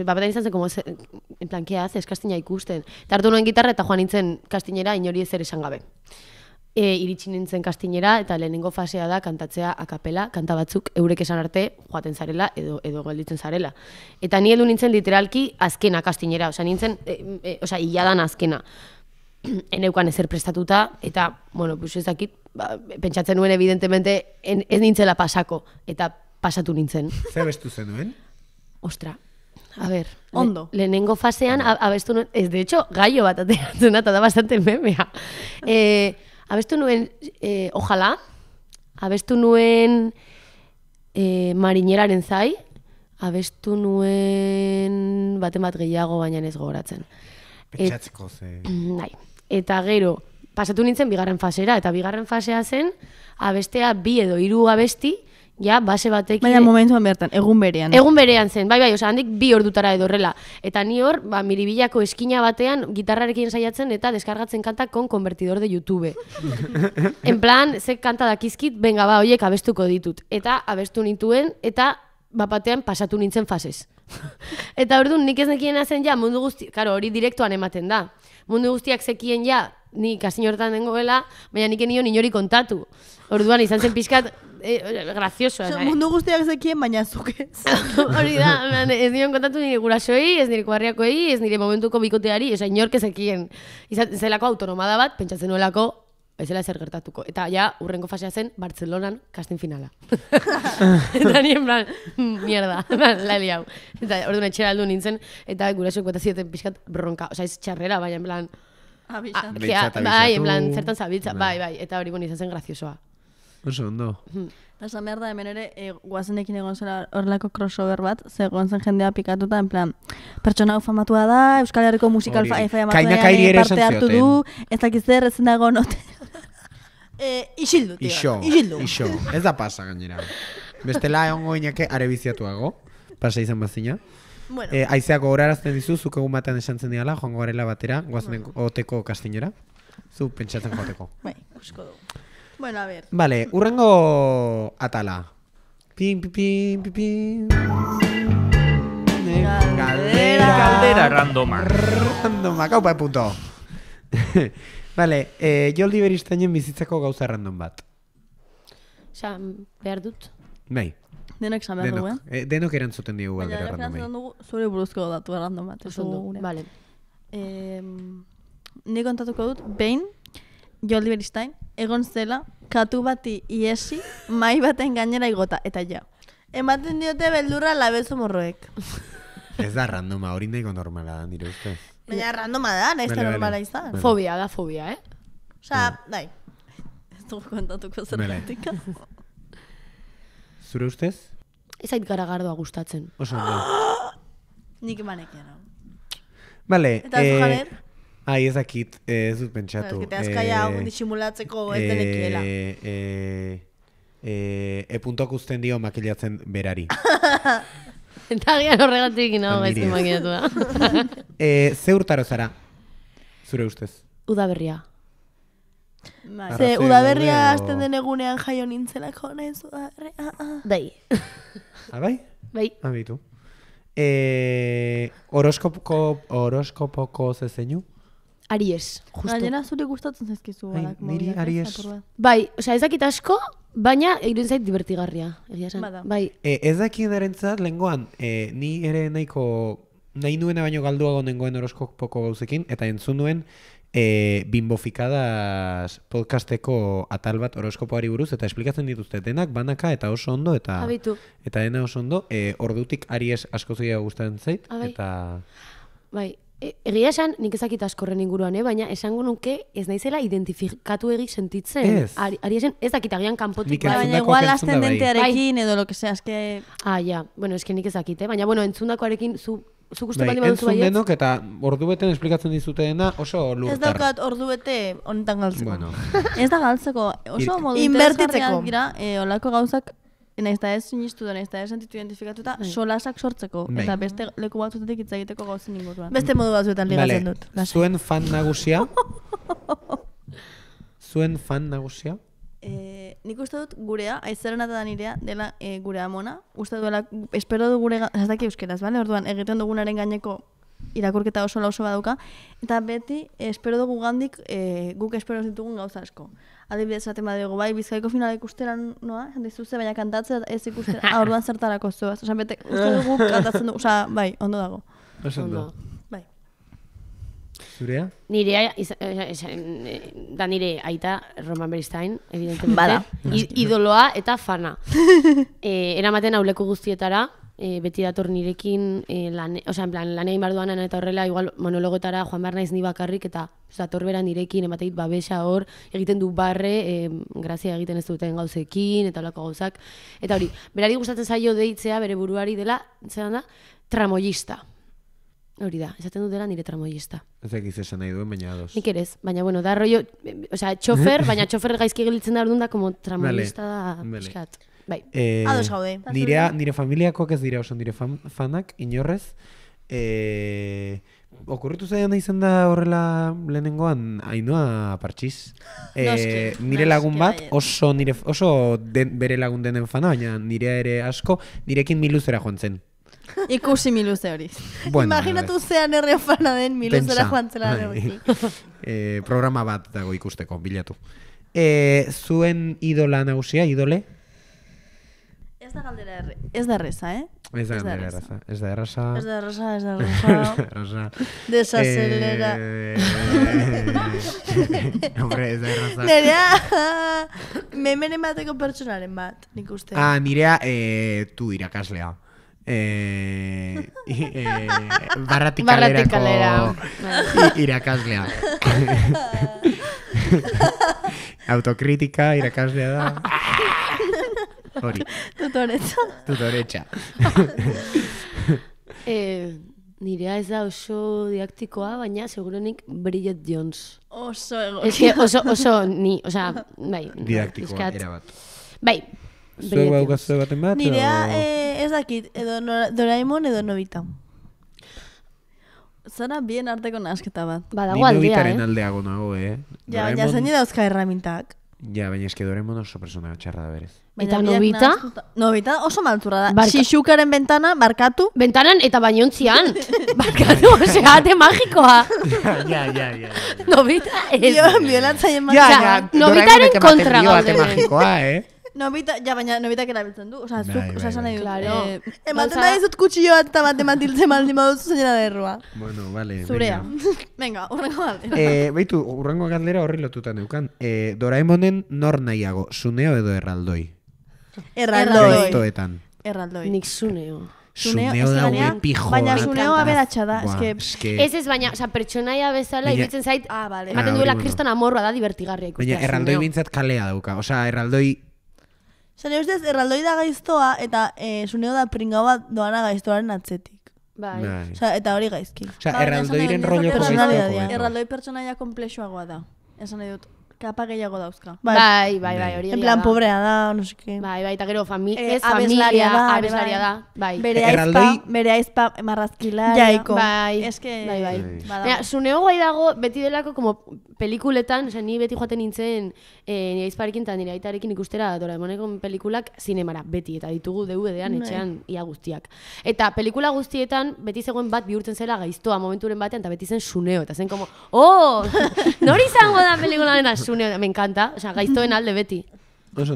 babetan izan zen como en plan kea ikusten eta hartu nuen gitarra eta joan nintzen kastinera inori ezer esan gabe e, iritsi nintzen kastinera eta lehenengo fasea da kantatzea akapela kanta batzuk eurek esan arte joaten zarela edo edo gelditzen zarela eta ni heldu nintzen literalki azkena kastinera osea nintzen e, osea illadan azkena eneukan e ezer prestatuta eta bueno ez dakit ba, pentsatzen nuen evidentemente en, ez nintzela pasako eta pasatu nintzen. Zer bestu zen Ostra, a ber. Ondo. Le, lehenengo fasean, abestu nuen, ez de hecho, gaio bat ateratzen da, da bastante memea. Eh, abestu nuen, eh, ojala, abestu nuen eh, marineraren zai, abestu nuen baten bat gehiago baina ez gogoratzen. Petsatzeko ze. Nahi. Bai. Eta gero, pasatu nintzen bigarren fasera, eta bigarren fasea zen, abestea bi edo hiru abesti, ja, base batekin... Baina momentuan bertan, egun berean. Egun berean zen, bai, bai, oza, handik bi ordutara dutara edo horrela. Eta ni hor, ba, miribillako eskina batean gitarrarekin saiatzen eta deskargatzen kanta kon konvertidor de YouTube. en plan, ze kanta dakizkit, benga ba, oiek abestuko ditut. Eta abestu nituen eta bapatean pasatu nintzen fases. eta hor nik ez nekien zen ja, mundu guzti, karo, hori direktuan ematen da. Mundu guztiak zekien ja, ni kasin dengo dengoela, baina nik enio inori kontatu. Orduan izan zen pixkat, Eh, gracioso. Eh? mundu guztiak zekien, baina zuke. ez. Hori da, man, ez nire kontatu nire gurasoi, ez nire kuarriakoei, ez nire momentuko bikoteari, ez inork ez zekien. Izan zelako autonomada bat, pentsatzen nolako ez zela zer gertatuko. Eta ja, urrengo fasea zen, Bartzelonan, kastin finala. eta nire, blan, mm, mierda, blan, lali hau. Eta orduan etxera aldu nintzen, eta gurasoik bat azieten pixkat bronka. Osa, ez txarrera, baina en plan, ah, bai, en plan, zertan zabiltza, bai. bai, bai, eta hori bon, izan zen graziosoa. Oso ondo. Eta behar da, hemen ere, e, guazenekin egon zela horrelako crossover bat, ze gontzen jendea pikatuta, en plan, pertsona famatua da, Euskal Herriko musikal fa, efaia eh, matzaia parte hartu du, ez dakiz zer, ez nago note. e, isildu, tira. Ez da pasa, gainera. Bestela, egon goineke, arebiziatuago, pasa izan bazina. Bueno. Eh, aizeak gogorarazten dizu, zuk egun batean esantzen diala, joango garela batera, guazen oteko kastinera. Zu pentsatzen joateko. Bai, dugu. Bueno, a ver. Vale, urrengo atala. Pim, pim, pim, pim, pim. Galdera. Galdera randoma. Randoma, kau pa puto. vale, eh, jol diberistaino en bizitzako gauza random bat. Xa, behar dut. Bai. Denok xa behar dugu, eh? eh? Denok erantzuten dugu galdera randoma. Baina, erantzuten bai. dugu, zure buruzko datu randoma. Esan dugu, Vale. Eh, ne kontatuko dut, bein, Joldi Beristain, egon zela, katu bati iesi, mai baten gainera igota, eta ja. Ematen diote beldurra labezo morroek. Ez da randoma, hori nahiko normala da, nire uste. Baina randoma da, nahiz normala izan. Fobia da, fobia, eh? Osa, dai. Ez dugu kontatuko zerretik. Zure ustez? Ez ait gara gardoa gustatzen. Oso, no. Nik emanekia, eh, Ah, ez dakit, ez dut pentsatu. Ez dakit, ez eh, disimulatzeko ez denekiela. Eh, eh, eh, eh, dio makilatzen berari. Eta gian horregatik ino gaizki makilatu da. Eh? eh, ze urtaro zara, zure ustez? Udaberria. Ze, udaberria o... azten den egunean jaio nintzelako, nahi zu da, Dai. Abai? Ah, ah. Bai. Ah, bai? bai. Eh, horoskopoko, horoskopoko zezenu? Aries, justu. Gainera zure gustatzen zaizkizu badak. Niri Aries. Bai, ez dakit asko, baina egiten zait divertigarria, egia esan. Bai. Eh, ez dakit erentzat, lengoan, eh, ni ere nahiko, nahi nuena baino galduago nengoen horoskok poko gauzekin, eta entzun nuen, e, podcasteko atal bat horoskopoari buruz, eta esplikatzen dituzte denak, banaka, eta oso ondo, eta eta dena oso ondo, e, ordutik Aries asko zuia gustatzen zait, eta... Bai, E, egia esan, nik ezakit askorren inguruan, eh? baina esango nuke ez naizela identifikatu egik sentitzen. Ez. Ari, ari ez dakit agian kanpotik. Bai. baina igual ascendentearekin bai. bai. edo lo que sea, eske... Ah, ja, bueno, eske nik ezakit, eh? baina bueno, entzundakoarekin zu Zu bai, Entzun denok eta ordu beten esplikatzen dizuteena oso lurtar. Ez daukat ordu bete honetan galtzeko. Bueno. ez da galtzeko. Oso modu interesgarriak dira eh, olako gauzak Naizta ez sinistu da, naizta ez sentitu identifikatuta, bai. solasak sortzeko, bai. eta beste leku batzutatik hitz egiteko gauzen inguruan. Beste modu batzuetan ligatzen vale. dut. Zuen fan nagusia? Zuen fan nagusia? Eh, nik uste dut gurea, aizaren eta danirea, dela eh, gure amona. Uste duela, espero du gure, ez daki euskeraz, bale? Orduan, egiten dugunaren gaineko irakurketa oso lauso baduka. Eta beti, eh, espero dugu gandik, e, guk espero ditugun gauza asko adibidez batean badugu, bai, bizkaiko finala ikustera noa, esan dizuze, baina kantatzea ez ikustera, aurduan ah, zertarako zuaz, osean, bete, uste dugu kantatzen dugu, osea, bai, ondo dago. Ondo. Bai. Zurea? Nire, eh, eh, eh, da nire aita, Roman Beristain, evidentemente. Bada. idoloa eta fana. eramaten hauleko guztietara, e, beti dator nirekin e, lan, o sea, en plan, eta horrela, igual monologotara joan behar ni bakarrik eta dator nirekin, emateit babesa hor, egiten du barre, e, grazia egiten ez duten gauzekin eta olako gauzak. Eta hori, berari gustatzen zaio deitzea bere buruari dela, zelan da, tramoyista. Hori da, esaten dut dela nire tramoyista. Ez da esan nahi duen, baina ados. Nik ez, baina bueno, da rollo, o sea, txofer, baina txofer gaizki giltzen da hor da, como tramoyista da, vale. Bai. Eh, ados gaude. Nire, nire familiako ez dira oso nire fanak, inorrez. Eh, okurritu zaian da izan da horrela lehenengoan, ainoa partxiz. Eh, Noski. Nire lagun bat, oso, nire, oso den, bere lagun denen fana, baina nire ere asko, nirekin miluzera joan zen. Ikusi miluze hori. Bueno, Imaginatu zean erreo fana den miluzera joan zela. Bai. eh, programa bat dago ikusteko, bilatu. Eh, zuen idola nagusia, idole? Ez da erreza, eh? Ez da galdera Ez da erreza. Ez da erreza, ez da erreza. Desacelera. Eh, hombre, bateko pertsonaren bat, nik uste. Ah, eh, tu irakaslea. Eh, eh, kalera irakaslea autokritika irakaslea da Hori. Tutoretza. Tutoretza. e, nirea ez da oso diaktikoa, baina segurenik Bridget Jones. Oso egoki. Ez oso, oso ni, oza, bai. Didaktikoa, era erabat. Bai. Zuek bau gazte baten bat? Nirea o... eh, ez dakit, edo Doraemon edo Nobita. Zara bien arteko nasketa bat. Ba, dago aldea, eh? Ni aldeago nago, eh? Ja, Doraemon... ja, zaini dauzka erramintak. Ja, baina eski Doraemon oso persona txarra da berez. Eta nobita? Nobita oso malturra da. Barka... Xixukaren ventana, barkatu. Ventanan eta bainontzian. barkatu, ose, ate magikoa. Ja, ja, ja. Nobita ez. Jo, biolatza magikoa. Ja, ja, nobita eren kontra gaude. Ate magikoa, ah, eh? Nobita, ja, baina nobita kera biltzen du. Osa, zuk, bai, osa, bai, esan edut. Bai. Claro. Eh, ematen da ezut kutsioa eta bat ematiltze maldi maduzu zainera derrua. Bueno, vale. Zurea. Venga, urrengo galdera. Eh, beitu, urrengo galdera horri lotuta neukan. Eh, Doraemonen nor nahiago, suneo edo erraldoi? Erraldoi. Erraldoi. Erraldoi. Nik zuneo. Zuneo da pijo. Baina zuneo abelatxa da. Ez es que... es ez baina, oza, pertsonaia bezala baina... zait, ah, vale. Maten ah, duela kristana morroa da divertigarria ikustia. Baina erraldoi bintzat kalea dauka. osa erraldoi... Oza, sea, erraldoi da gaiztoa eta eh, zuneo da pringau bat doana gaiztoaren atzetik. Bai. bai. eta hori gaizki. O ba, erraldoiren rollo komplexuagoa da. Erraldoi pertsonaia komplexuagoa da. Esan kapa gehiago dauzka. Bai, bai, bai, hori En plan, pobrea da, no sé qué. Bai, bai, eta gero, familia, es, familia, da. Bai. Bere aizpa, bere aizpa, marrazkilaria. Jaiko. Bai, es que... bai, bai. zuneo dago, beti delako, como pelikuletan, o sea, ni beti joaten nintzen, eh, nire aizparekin eta nire aitarekin ikustera, dora, emoneko pelikulak zinemara, beti, eta ditugu dvd etxean, bai. ia guztiak. Eta pelikula guztietan, beti zegoen bat bihurtzen zela gaiztoa momenturen batean, eta beti zen zuneo eta zen como, oh, nori izango da pelikula Asune, me encanta. O sea, gaiztoen alde beti. Oso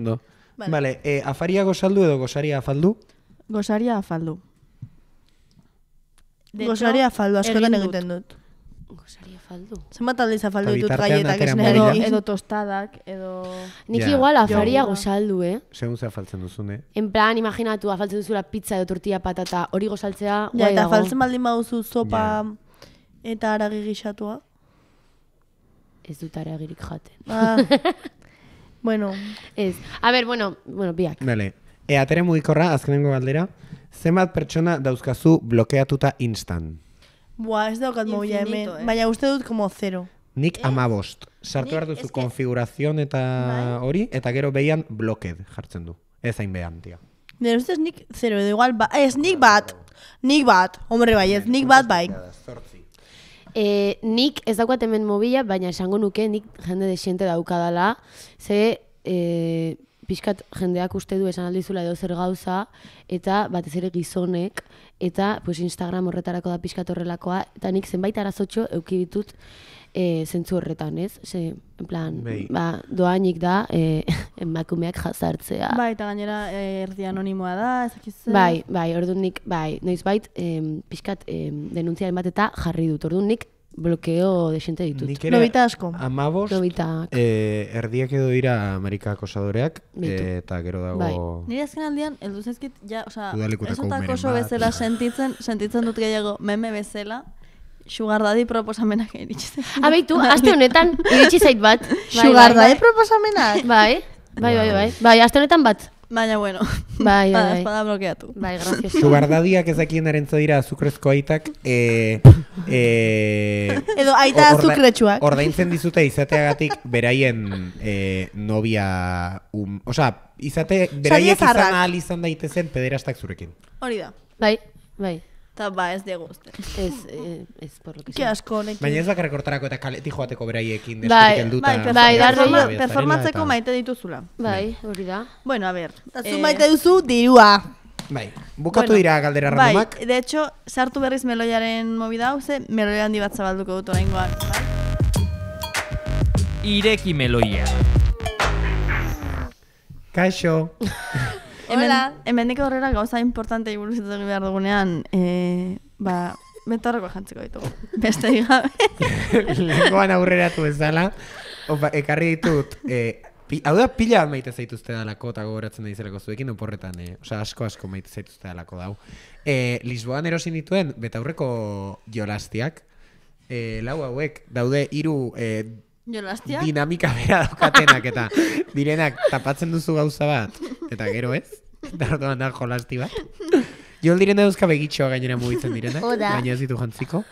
Vale. eh, afaria gozaldu edo gozaria afaldu? Gozaria afaldu. gozaria afaldu, askotan egiten dut. Gozaria afaldu. Zenbat alde afaldu ditut gaietak esne. Edo, edo tostadak, edo... Nik igual afaria gozaldu, eh? Segun ze afaltzen duzun, eh? En plan, imaginatu, afaltzen duzula pizza edo tortilla patata, hori gozaltzea, guai dago. Ja, eta afaltzen baldin baduzu sopa eta aragi gixatua ez dut areagirik jaten. Ah. bueno. Ez. A ber, bueno, bueno, biak. Dale. E, atere mugikorra, azkenengo galdera, zenbat pertsona dauzkazu blokeatuta instan? Bua, ez daukat hemen. Eh? Baina uste dut como zero. Nik eh? amabost. Sartu hartu zu konfigurazion eta bai. hori, eta gero behian bloked jartzen du. Ez hain behan, tia. Nire ustez nik zero, edo igual, ba... ez nik bat. Nik bat, homre bai, nik bat bai. E, nik ez daukat hemen mobila, baina esango nuke nik jende desiente daukadala. Ze e, pixkat jendeak uste du esan aldizula edo zer gauza, eta batez ere gizonek, eta pues, Instagram horretarako da pixkat horrelakoa, eta nik zenbait arazotxo eukibitut e, zentzu horretan, ez? Ze, en plan, bai. ba, doainik da, e, emakumeak jazartzea. Bai, eta gainera eh, erdi anonimoa da, ez Bai, bai, ordu nik, bai, noiz bait, em, pixkat em, denuntziaren eta jarri dut, ordu nik, blokeo desente ditut. Nik ere, asko. Amabost, erdiak edo dira Amerikako sadoreak, eh, eta gero dago... Bai. Nire azken aldian, elduzezkit, ja, oza, sea, esotako oso bezala sentitzen, sentitzen dut gehiago meme bezala, sugar daddy proposamenak iritsi zait. Abeitu, aste bai. honetan iritsi zait bat. Sugar bai, daddy bai, proposamenak. Bai. Bai, bai, bai. Bai, aste honetan bat. Baina bueno. Bai, bai. Para bloquear blokeatu. Bai, gracias. Sugar ezakien que se azukrezko aitak, eh eh edo aita azukretsuak. Ordaintzen dizute izateagatik beraien eh novia, um, o sea, izate beraien izan analizan daitezen pederastak zurekin. Hori da. Bai. Bai. Eta ba, ez dugu uste. Ez, ez, ez porro. Ke asko honekin. Baina ez bakarrik hortarako eta kaleti joateko beraiekin. Bai, bai, bai, bai, bai performatzeko maite dituzula. Bai, bai, hori da. Bueno, a ber. Tatzu eh, maite duzu, dirua. Bai, bukatu bueno, dira galdera randomak. Bai, de hecho, sartu berriz meloiaren mobi dauze, meloia handi bat zabalduko dut orain goa. Ireki meloia. Kaixo. Hola. Hemen, hemen horrela gauza importante iburuz behar dugunean, e, ba, mentorreko jantziko ditugu. Beste gabe. Lengoan aurrera tu dala. Opa, ekarri ditut, e, pi, hau da pila bat maite zaituzte dalako, eta gogoratzen da izelako zuekin, oporretan, e, eh. oza, asko asko maite zaituzte dalako dau. E, Lisboan erosin dituen, betaurreko jolastiak, e, lau hauek, daude hiru e, Jolastia? Dinamika bera daukatenak eta direnak tapatzen duzu gauza bat eta gero ez? dardoan da jolasti bat. Jol diren da euska begitxoa gainera mugitzen direnak. Oda. Baina ez ditu jantziko.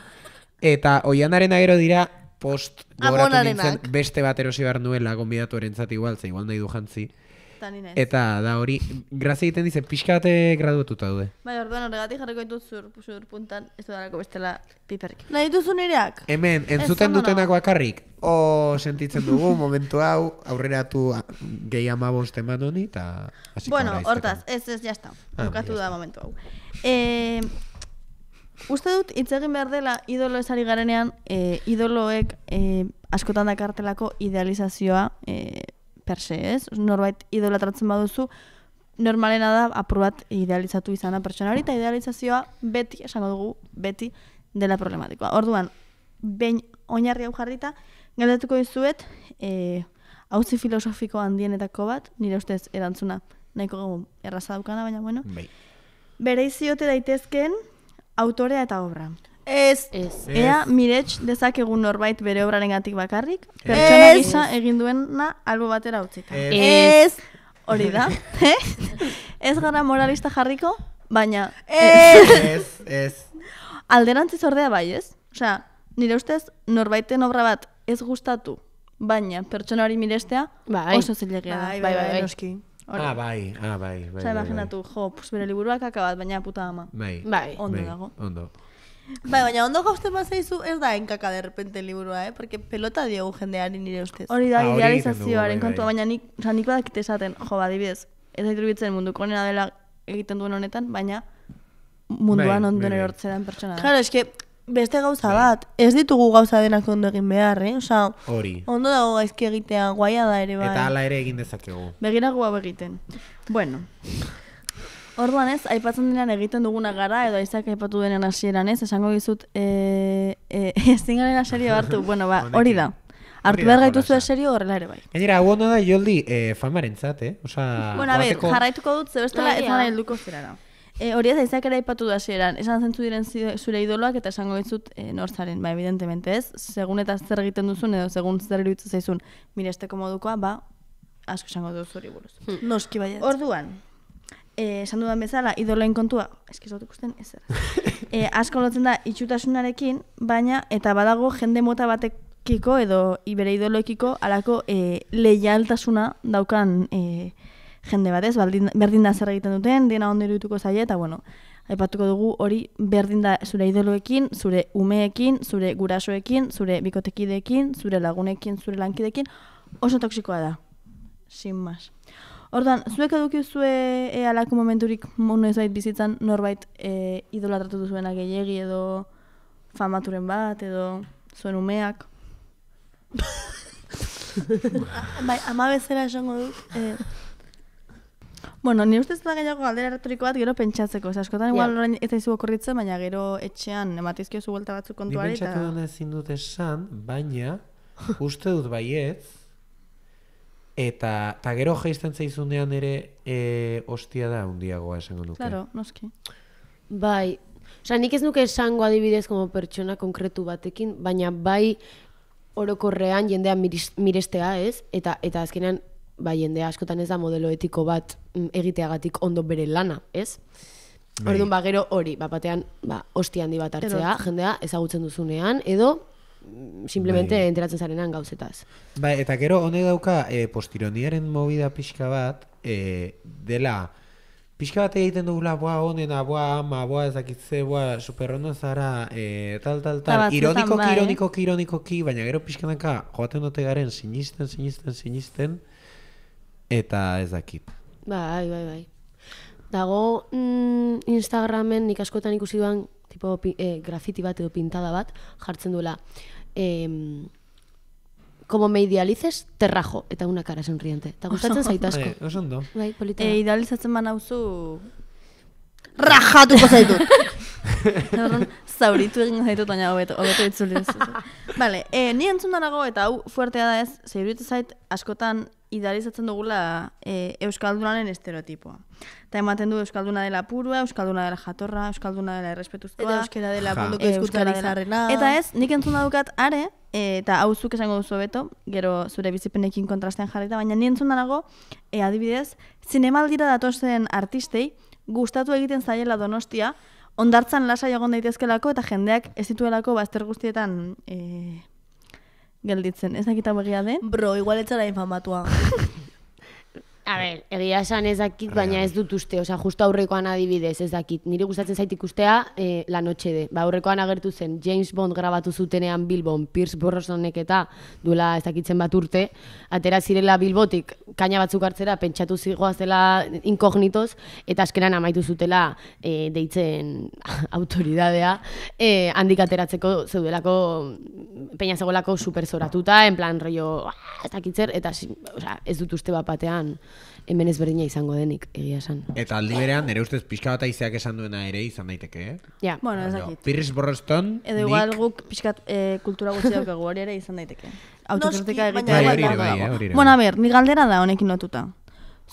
Eta oianaren agero dira post gogoratu nintzen beste bat erosi behar nuela gombidatu erentzat igual, ze igual nahi du jantzi. Eta da hori, grazia egiten dize, pixka bate graduetuta Bai, orduan, horregatik jarriko entuz zur, zur ez da dara kobestela piperik. Nahi duzu nireak? Hemen, entzuten dutenak bakarrik. O, sentitzen dugu, momentu hau, aurrera tu gehi ama eman honi, eta... Bueno, hortaz, ez ez, jazta. Ah, Bukatu da momentu hau. E... Uste dut, hitz egin behar dela idolo garenean, e, idoloek e, askotan dakartelako idealizazioa e, per se, ez? Norbait idolatratzen baduzu, normalena da aprobat idealizatu izana pertsona hori, eta idealizazioa beti, esango dugu, beti dela problematikoa. Orduan, bain oinarri hau jarrita, galdetuko dizuet e, hauzi filosofiko handienetako bat, nire ustez erantzuna, nahiko gau errazadukana, baina bueno, bai. bere iziote daitezken autorea eta obra. Ez. Ez. Ea, mirets dezakegun norbait bere obraren gatik bakarrik, pertsona gisa egin duena albo batera utzita. Ez. Hori da. ez gara moralista jarriko, baina... Ez. Ez. Ez. Alderantziz ordea bai, ez? Osea, nire ustez, norbaiten obra bat ez gustatu, baina pertsona hori mirestea bai. oso zilegea. da. Bai, bai, bai, bai. bai. bai. Noski. Ori. Ah, bai, ah, bai, bai, Osa, bai, bai, bai. jo, pues, bere liburuak akabat, baina puta ama. Bai, bai. Ondo bai. dago. Ondo. Bai, baina ondo gauste bat zaizu ez da enkaka de repente liburua, eh? Porque pelota diogu jendeari nire ustez. Hori da, ah, idealizazioaren kontua, bai. baina nik, oza, nik esaten, jo, badibidez, ez da munduko nena dela egiten duen honetan, baina munduan bai, ondo nero bai, hortzeden pertsona da. Claro, eske, beste gauza bat, ez ditugu gauza denak ondo egin behar, eh? Hori. ondo dago gaizki egitea da ere, bai. Eta ala ere egin dezakegu. Begirak guau egiten. Bueno, Orduan ez, aipatzen denean egiten duguna gara, edo aizak aipatu denean hasieran esango gizut, e, e, aserio hartu, bueno, ba, hori da. Artu behar gaituzu serio horrela ere bai. Gainera, hau da joldi eh, famaren eh? Osa, bueno, abet, jarraituko dut, zebestela bai, ez nara helduko zera da. E, hori ez, aizak aipatu da zeran, esan zentzu diren zure idoloak eta esango ditut e, eh, nortzaren, ba, evidentemente ez, segun eta zer egiten duzun edo segun zer eruditzu zaizun miresteko modukoa, ba, asko esango duzuri zuri buruz. Hmm. Noski baiet. Orduan, Eh, esan dudan bezala, idoloen kontua, eskizotik ikusten ez da. Eh, asko lotzen da, itxutasunarekin, baina, eta badago, jende mota batekiko, edo ibere idoloekiko, alako eh, leialtasuna daukan eh, jende batez, berdin da zer egiten duten, dena ondo dituko zaia, eta bueno, Epatuko dugu hori berdin zure idoloekin, zure umeekin, zure gurasoekin, zure bikotekideekin, zure lagunekin, zure lankidekin, oso toksikoa da. Sin mas. Ordan, zuek edukizue e, eh, alako momenturik munez bait bizitzan norbait e, idolatratu duzuena gehiegi edo famaturen bat edo zuen umeak. bai, ama bezala esango du. Eh. Bueno, ni ustez da gehiago galdera bat gero pentsatzeko. Osa, askotan igual yeah. ez daizu okurritzen, baina gero etxean ematizkio zu guelta batzuk kontuari. Ni pentsatu eta... dut esan, baina uste dut baietz, Eta ta gero jaizten zaizunean ere e, da handiagoa esango nuke. Claro, noski. Bai. O nik ez nuke esango adibidez como pertsona konkretu batekin, baina bai orokorrean jendea mirestea, ez? Eta eta azkenan bai jendea askotan ez da modelo etiko bat mm, egiteagatik ondo bere lana, ez? Bai. Orduan ba gero hori, ba batean, ba, hosti handi bat hartzea, jendea ezagutzen duzunean edo simplemente bai. enteratzen zarenan gauzetaz. Bai, eta gero honek dauka e, postironiaren movida pixka bat e, dela pixka bat egiten dugula boa honena, boa ama, boa ezakitze, boa superrono zara, e, tal, tal, tal, ironiko, ba, ironiko, eh? Bai. ironiko, baina gero pixkanaka joaten dute garen sinisten, sinisten, sinisten, eta ez dakit. Bai, bai, bai. Dago mm, Instagramen nik askotan ikusi duan tipo, eh, grafiti bat edo pintada bat jartzen duela como me idealices, te rajo. Eta una cara sonriente. Eta gustatzen zaitu asko. Eh, Bai, bai Eh, idealizatzen ban hauzu... Rajatu zaitut Zauritu egin zaitu, baina hobeto, hobeto itzuli. vale, eh, eta hau fuertea da ez, zeiruritu zait, askotan idealizatzen dugula e, eh, euskaldunaren estereotipoa. Ta ematen du euskalduna dela purua, euskalduna dela jatorra, euskalduna dela errespetuzkoa, Euskara dela munduko ja. Eta ez, nik entzun dut are e, eta auzuk esango duzu beto, gero zure bizipenekin kontrastean jarrita, baina ni entzun e, adibidez, zinemaldira datozen artistei gustatu egiten zaiela Donostia, ondartzan lasa egon daitezkelako eta jendeak ez dituelako bazter guztietan gelditzen. Ez dakit hau den. Bro, igual etzara infamatua. A ber, egia esan ez dakit, baina ez dut uste, osea, justu aurrekoan adibidez ez dakit. Nire gustatzen zait ikustea eh, La Noche de. Ba, aurrekoan agertu zen James Bond grabatu zutenean Bilbon, Pierce Brosnanek eta duela ez dakitzen bat urte, atera zirela Bilbotik kaina batzuk hartzera pentsatu zigoa zela inkognitoz eta askeran amaitu zutela eh, deitzen autoridadea, eh, handik ateratzeko zeudelako peña zegoelako superzoratuta, en plan rollo, ah, ez dakitzer eta, ez dut uste bat batean hemen ezberdina izango denik, egia esan. Eta aldi berean, nire ustez pixka bat aizeak esan duena ere izan daiteke, eh? Ja, bueno, ez dakit. Pirris borrozton, Edo igual guk pixka eh, kultura guzti daukagu hori ere izan daiteke. Autokritika egitea. Bai, hori ere bai, eh, hori ere. Bueno, ber, bai. ni galdera da honekin notuta.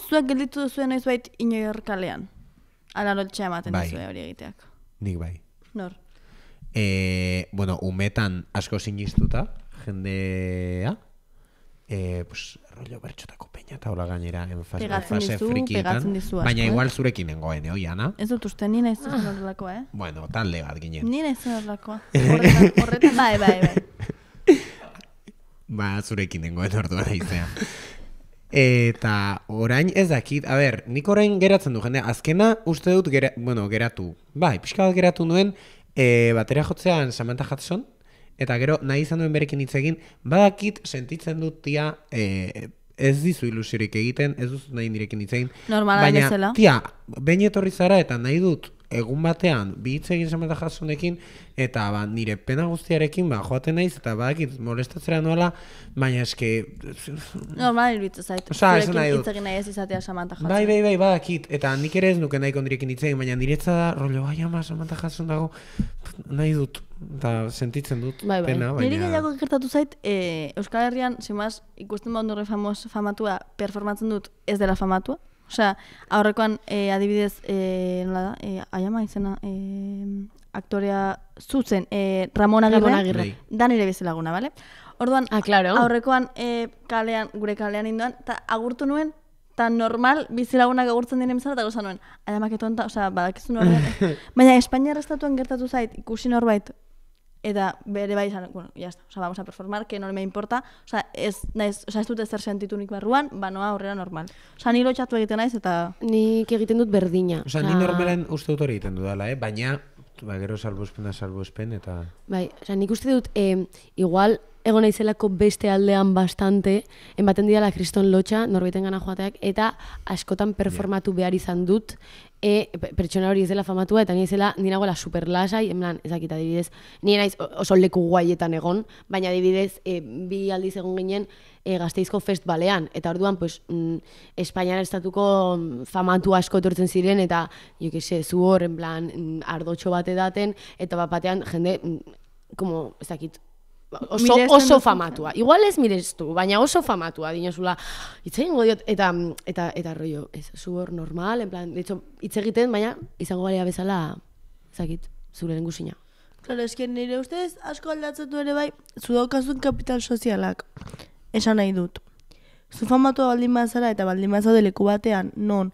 Zuek gelditu duzuen noiz bait inoior kalean. Ala lotxe ematen bai. duzue hori egiteak. Nik bai. Nor? E, bueno, umetan asko sinistuta, jendea. Eh, pues, rollo bertxotako peña eta hola gainera en fase, pegatzen fase dizu, pegatzen dizu dizu baina eh? igual zurekin nengoen, eh, oi, Ana? Ez dut uste, nina ez zuen ah. horrelakoa, eh? Bueno, talde bat ginen. Nina izan zuen horrelakoa. Horretan, bai, bai, bai. Ba, zurekin nengoen orduan aizea. Eta orain ez dakit, a ber, nik orain geratzen du jendea, azkena uste dut, gera, bueno, geratu, bai, pixka bat geratu nuen, e, batera jotzean Samantha Hudson, eta gero nahi izan duen berekin hitz egin, badakit sentitzen dut tia, e, ez dizu ilusiorik egiten, ez duzu nahi direkin hitz egin. Normala Baina, bezala. Baina, tia, bain etorri zara eta nahi dut egun batean bi hitz egin zemata jasunekin, Eta ba, nire pena guztiarekin ba, joaten naiz eta badakit molestatzera nola, baina eske... No, baina zaitu. Osa, ez nahi dut. Zurekin hitz egin nahi ez Bai, bai, bai, badakit. Eta nik ere ez nuke nahi kondirekin hitz egin, baina niretzada, rollo, bai, ama, samantajasun dago, nahi dut da sentitzen dut bai, bai. pena, baina... Niri gehiago gertatu zait, e, Euskal Herrian, zimaz, ikusten bau nore famatua performatzen dut ez dela famatua. Osea, aurrekoan eh, adibidez, e, nola da, e, aiama izena, aktorea zuzen, e, Ramon Agirre, Ramon bai. da nire bizelaguna, bale? Orduan, ah, claro. aurrekoan e, kalean, gure kalean induan, eta agurtu nuen, eta normal bizilaguna agurtzen diren bizarra, eta gozan nuen, aia maketon, osea, badakizu nuen. baina, Espainiarra estatuan gertatu zait, ikusi norbait, eta bere bai zan, bueno, ya está, o vamos a performar, que no me importa, o ez, naiz, o ez dut ezer sentitu nik barruan, ba, noa aurrera normal. O sea, ni egiten naiz, eta... Nik egiten dut berdina. O sea, ni normalen uste dut hori egiten ala, eh? baina, ba, gero salbuzpen da salbuzpen, eta... Bai, o nik uste dut, eh, igual, egon naizelako beste aldean bastante, enbaten dira la kriston lotxa, norbaiten gana joateak, eta askotan performatu behar izan dut, e, pertsona hori ez dela famatua, eta nire zela, nire nagoela superlasai, en blan, ezakit, adibidez, nire naiz oso leku guaietan egon, baina adibidez, e, bi aldiz egon ginen, e, gazteizko fest eta orduan, pues, mm, Espainian estatuko mm, famatu asko etortzen ziren, eta, jo kese, zu hor, en mm, ardotxo bate daten, eta bat batean, jende, Como, ez Ba, oso, oso famatua. Igual ez mireztu, baina oso famatua, dinosula. Itze egingo diot, eta, eta, mm, eta, eta rollo, ez, zuhor normal, en plan, ditzo, itze egiten, baina izango balea bezala, zakit, zure lengu zina. Claro, esken nire ustez, asko aldatzatu ere bai, zu daukazun kapital sozialak, esan nahi dut. Zu famatua baldin bazara eta baldin bazara deleku batean, non,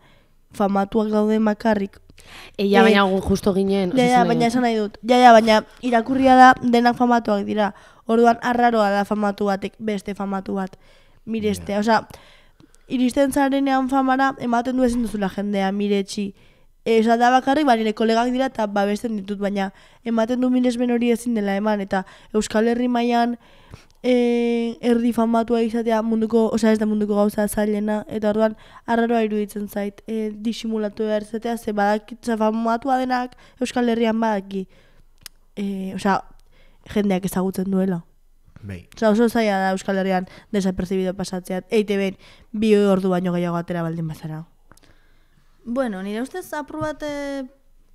famatuak daude makarrik, Eia, baina eh, gu justo ginen. Ja, baina esan nahi dut. Ja, ja, baina irakurria da denak famatuak dira. Orduan arraroa da famatu batek beste famatu bat mirestea. Osa, iristen zarenean famara ematen du ezin duzula jendea miretsi. Ez da bakarrik, baina nire kolegak dira eta babesten ditut, baina ematen du mirez hori ezin dela eman. Eta Euskal Herri mailan e, erdi famatua izatea munduko, osea ez munduko gauza zailena. Eta orduan arraroa iruditzen zait, e, disimulatu behar ze badakitza famatua denak Euskal Herrian badaki. E, jendeak ezagutzen duela. Bai. Osa oso zaila da Euskal Herrian desapercibido pasatzeat, eite ben, bi ordu baino gehiago atera baldin bazara. Bueno, nire ustez aprobate eh,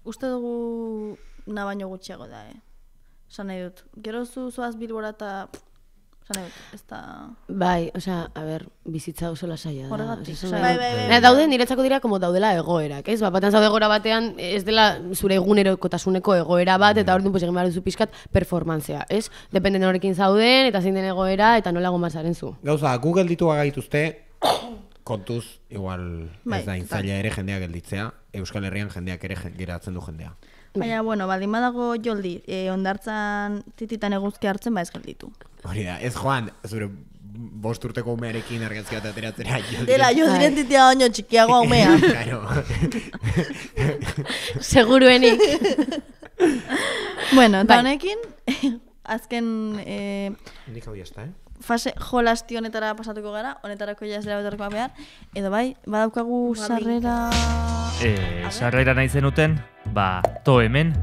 uste dugu nabaino gutxiago da, eh? Osa dut, gero zu zuaz bilborata Bai, o sea, a ver, bizitza oso lasaia da. Ne bai, bai, bai. daude niretzako dira como daudela egoerak, ez? Ba, patan zaude gora batean ez dela zure egunerokotasuneko egoera bat eta orduan pues egin behar duzu pizkat performantzia, ez? Dependen horrekin zauden eta zein den egoera eta nola gomar zu. Gauza, Google ditu gaituzte kontuz igual ez da inzalla ere jendeak gelditzea. Euskal Herrian jendeak ere geratzen du jendea. Baina, bueno, baldin badago joldi, eh, ondartzan tititan eguzki hartzen ba ez gelditu. Hori da, ez joan, zure bost urteko umearekin argantzik bat ateratzen ari. Dela, jo ziren bai. titia baino txikiago umea Claro. Seguruenik. bueno, eta bai. honekin, azken... Eh, Nik hau jazta, eh? fase jolasti honetara pasatuko gara, honetarako ja ez dela behar, edo bai, badaukagu ba, sarrera... Eh, sarrera nahi zenuten, ba, to hemen.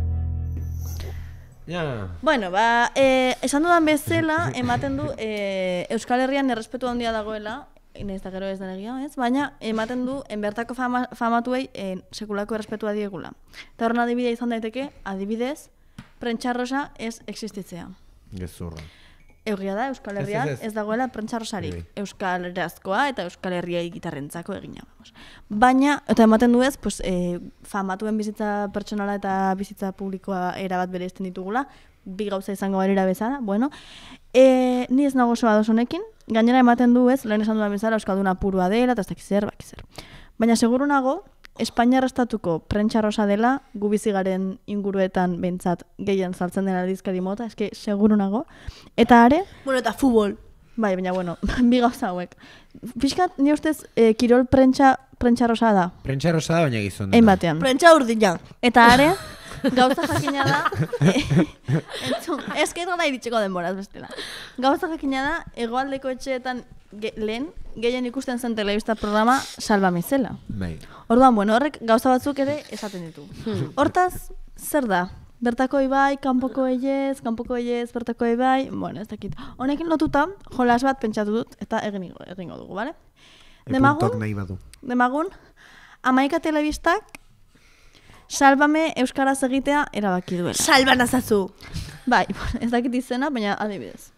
Ja. Bueno, ba, eh, esan dudan bezala, ematen du eh, Euskal Herrian errespetu handia dagoela, Ez da gero ez ez? Baina, ematen du, enbertako famatuei en eh, sekulako errespetua diegula. Eta horren adibidea izan daiteke, adibidez, prentxarrosa ez existitzea. Gezurra. Eurria da, Euskal Herrian ez, dagoela prentsa rosari. Bai, bai. Euskal Herriazkoa eta Euskal Herria gitarrentzako egina. Vamos. Baina, eta ematen du ez, pues, e, famatuen bizitza pertsonala eta bizitza publikoa erabat bere esten ditugula, bi gauza izango balera bezala, bueno. E, ni ez nago soa dosonekin, gainera ematen du ez, lehen esan duan bezala, Euskal Duna purua dela, eta ez dakizzer, bakizzer. Baina, seguru nago, Espainiar estatuko prentxarrosa dela, gubizigaren inguruetan behintzat gehien zaltzen dena aldizkari mota, eske seguru nago. Eta are... Bueno, eta futbol. Bai, baina bueno, bi hauek. Fiskat, ni ustez, eh, kirol prentxa, prentxarrosa da. Prentxarrosa da, baina gizon. Ein batean. Prentxa urdina. Eta are... Gauza jakina da... entzun, da iritsiko denboraz bestela. Gauza jakina da, egoaldeko etxeetan ge, lehen, gehien ikusten zen telebista programa Salva Mizela. Bai. Orduan, bueno, horrek gauza batzuk ere esaten ditu. Hmm. Hortaz, zer da? Bertako ibai, kanpoko eiez, kanpoko eiez, bertako ibai, bueno, ez dakit. Honekin lotuta, jolas bat pentsatu dut, eta egingo, egingo dugu, bale? demagun, demagun, amaika telebistak salbame euskaraz egitea erabaki duela. Salban azazu! Bai, ez dakit izena, baina adibidez.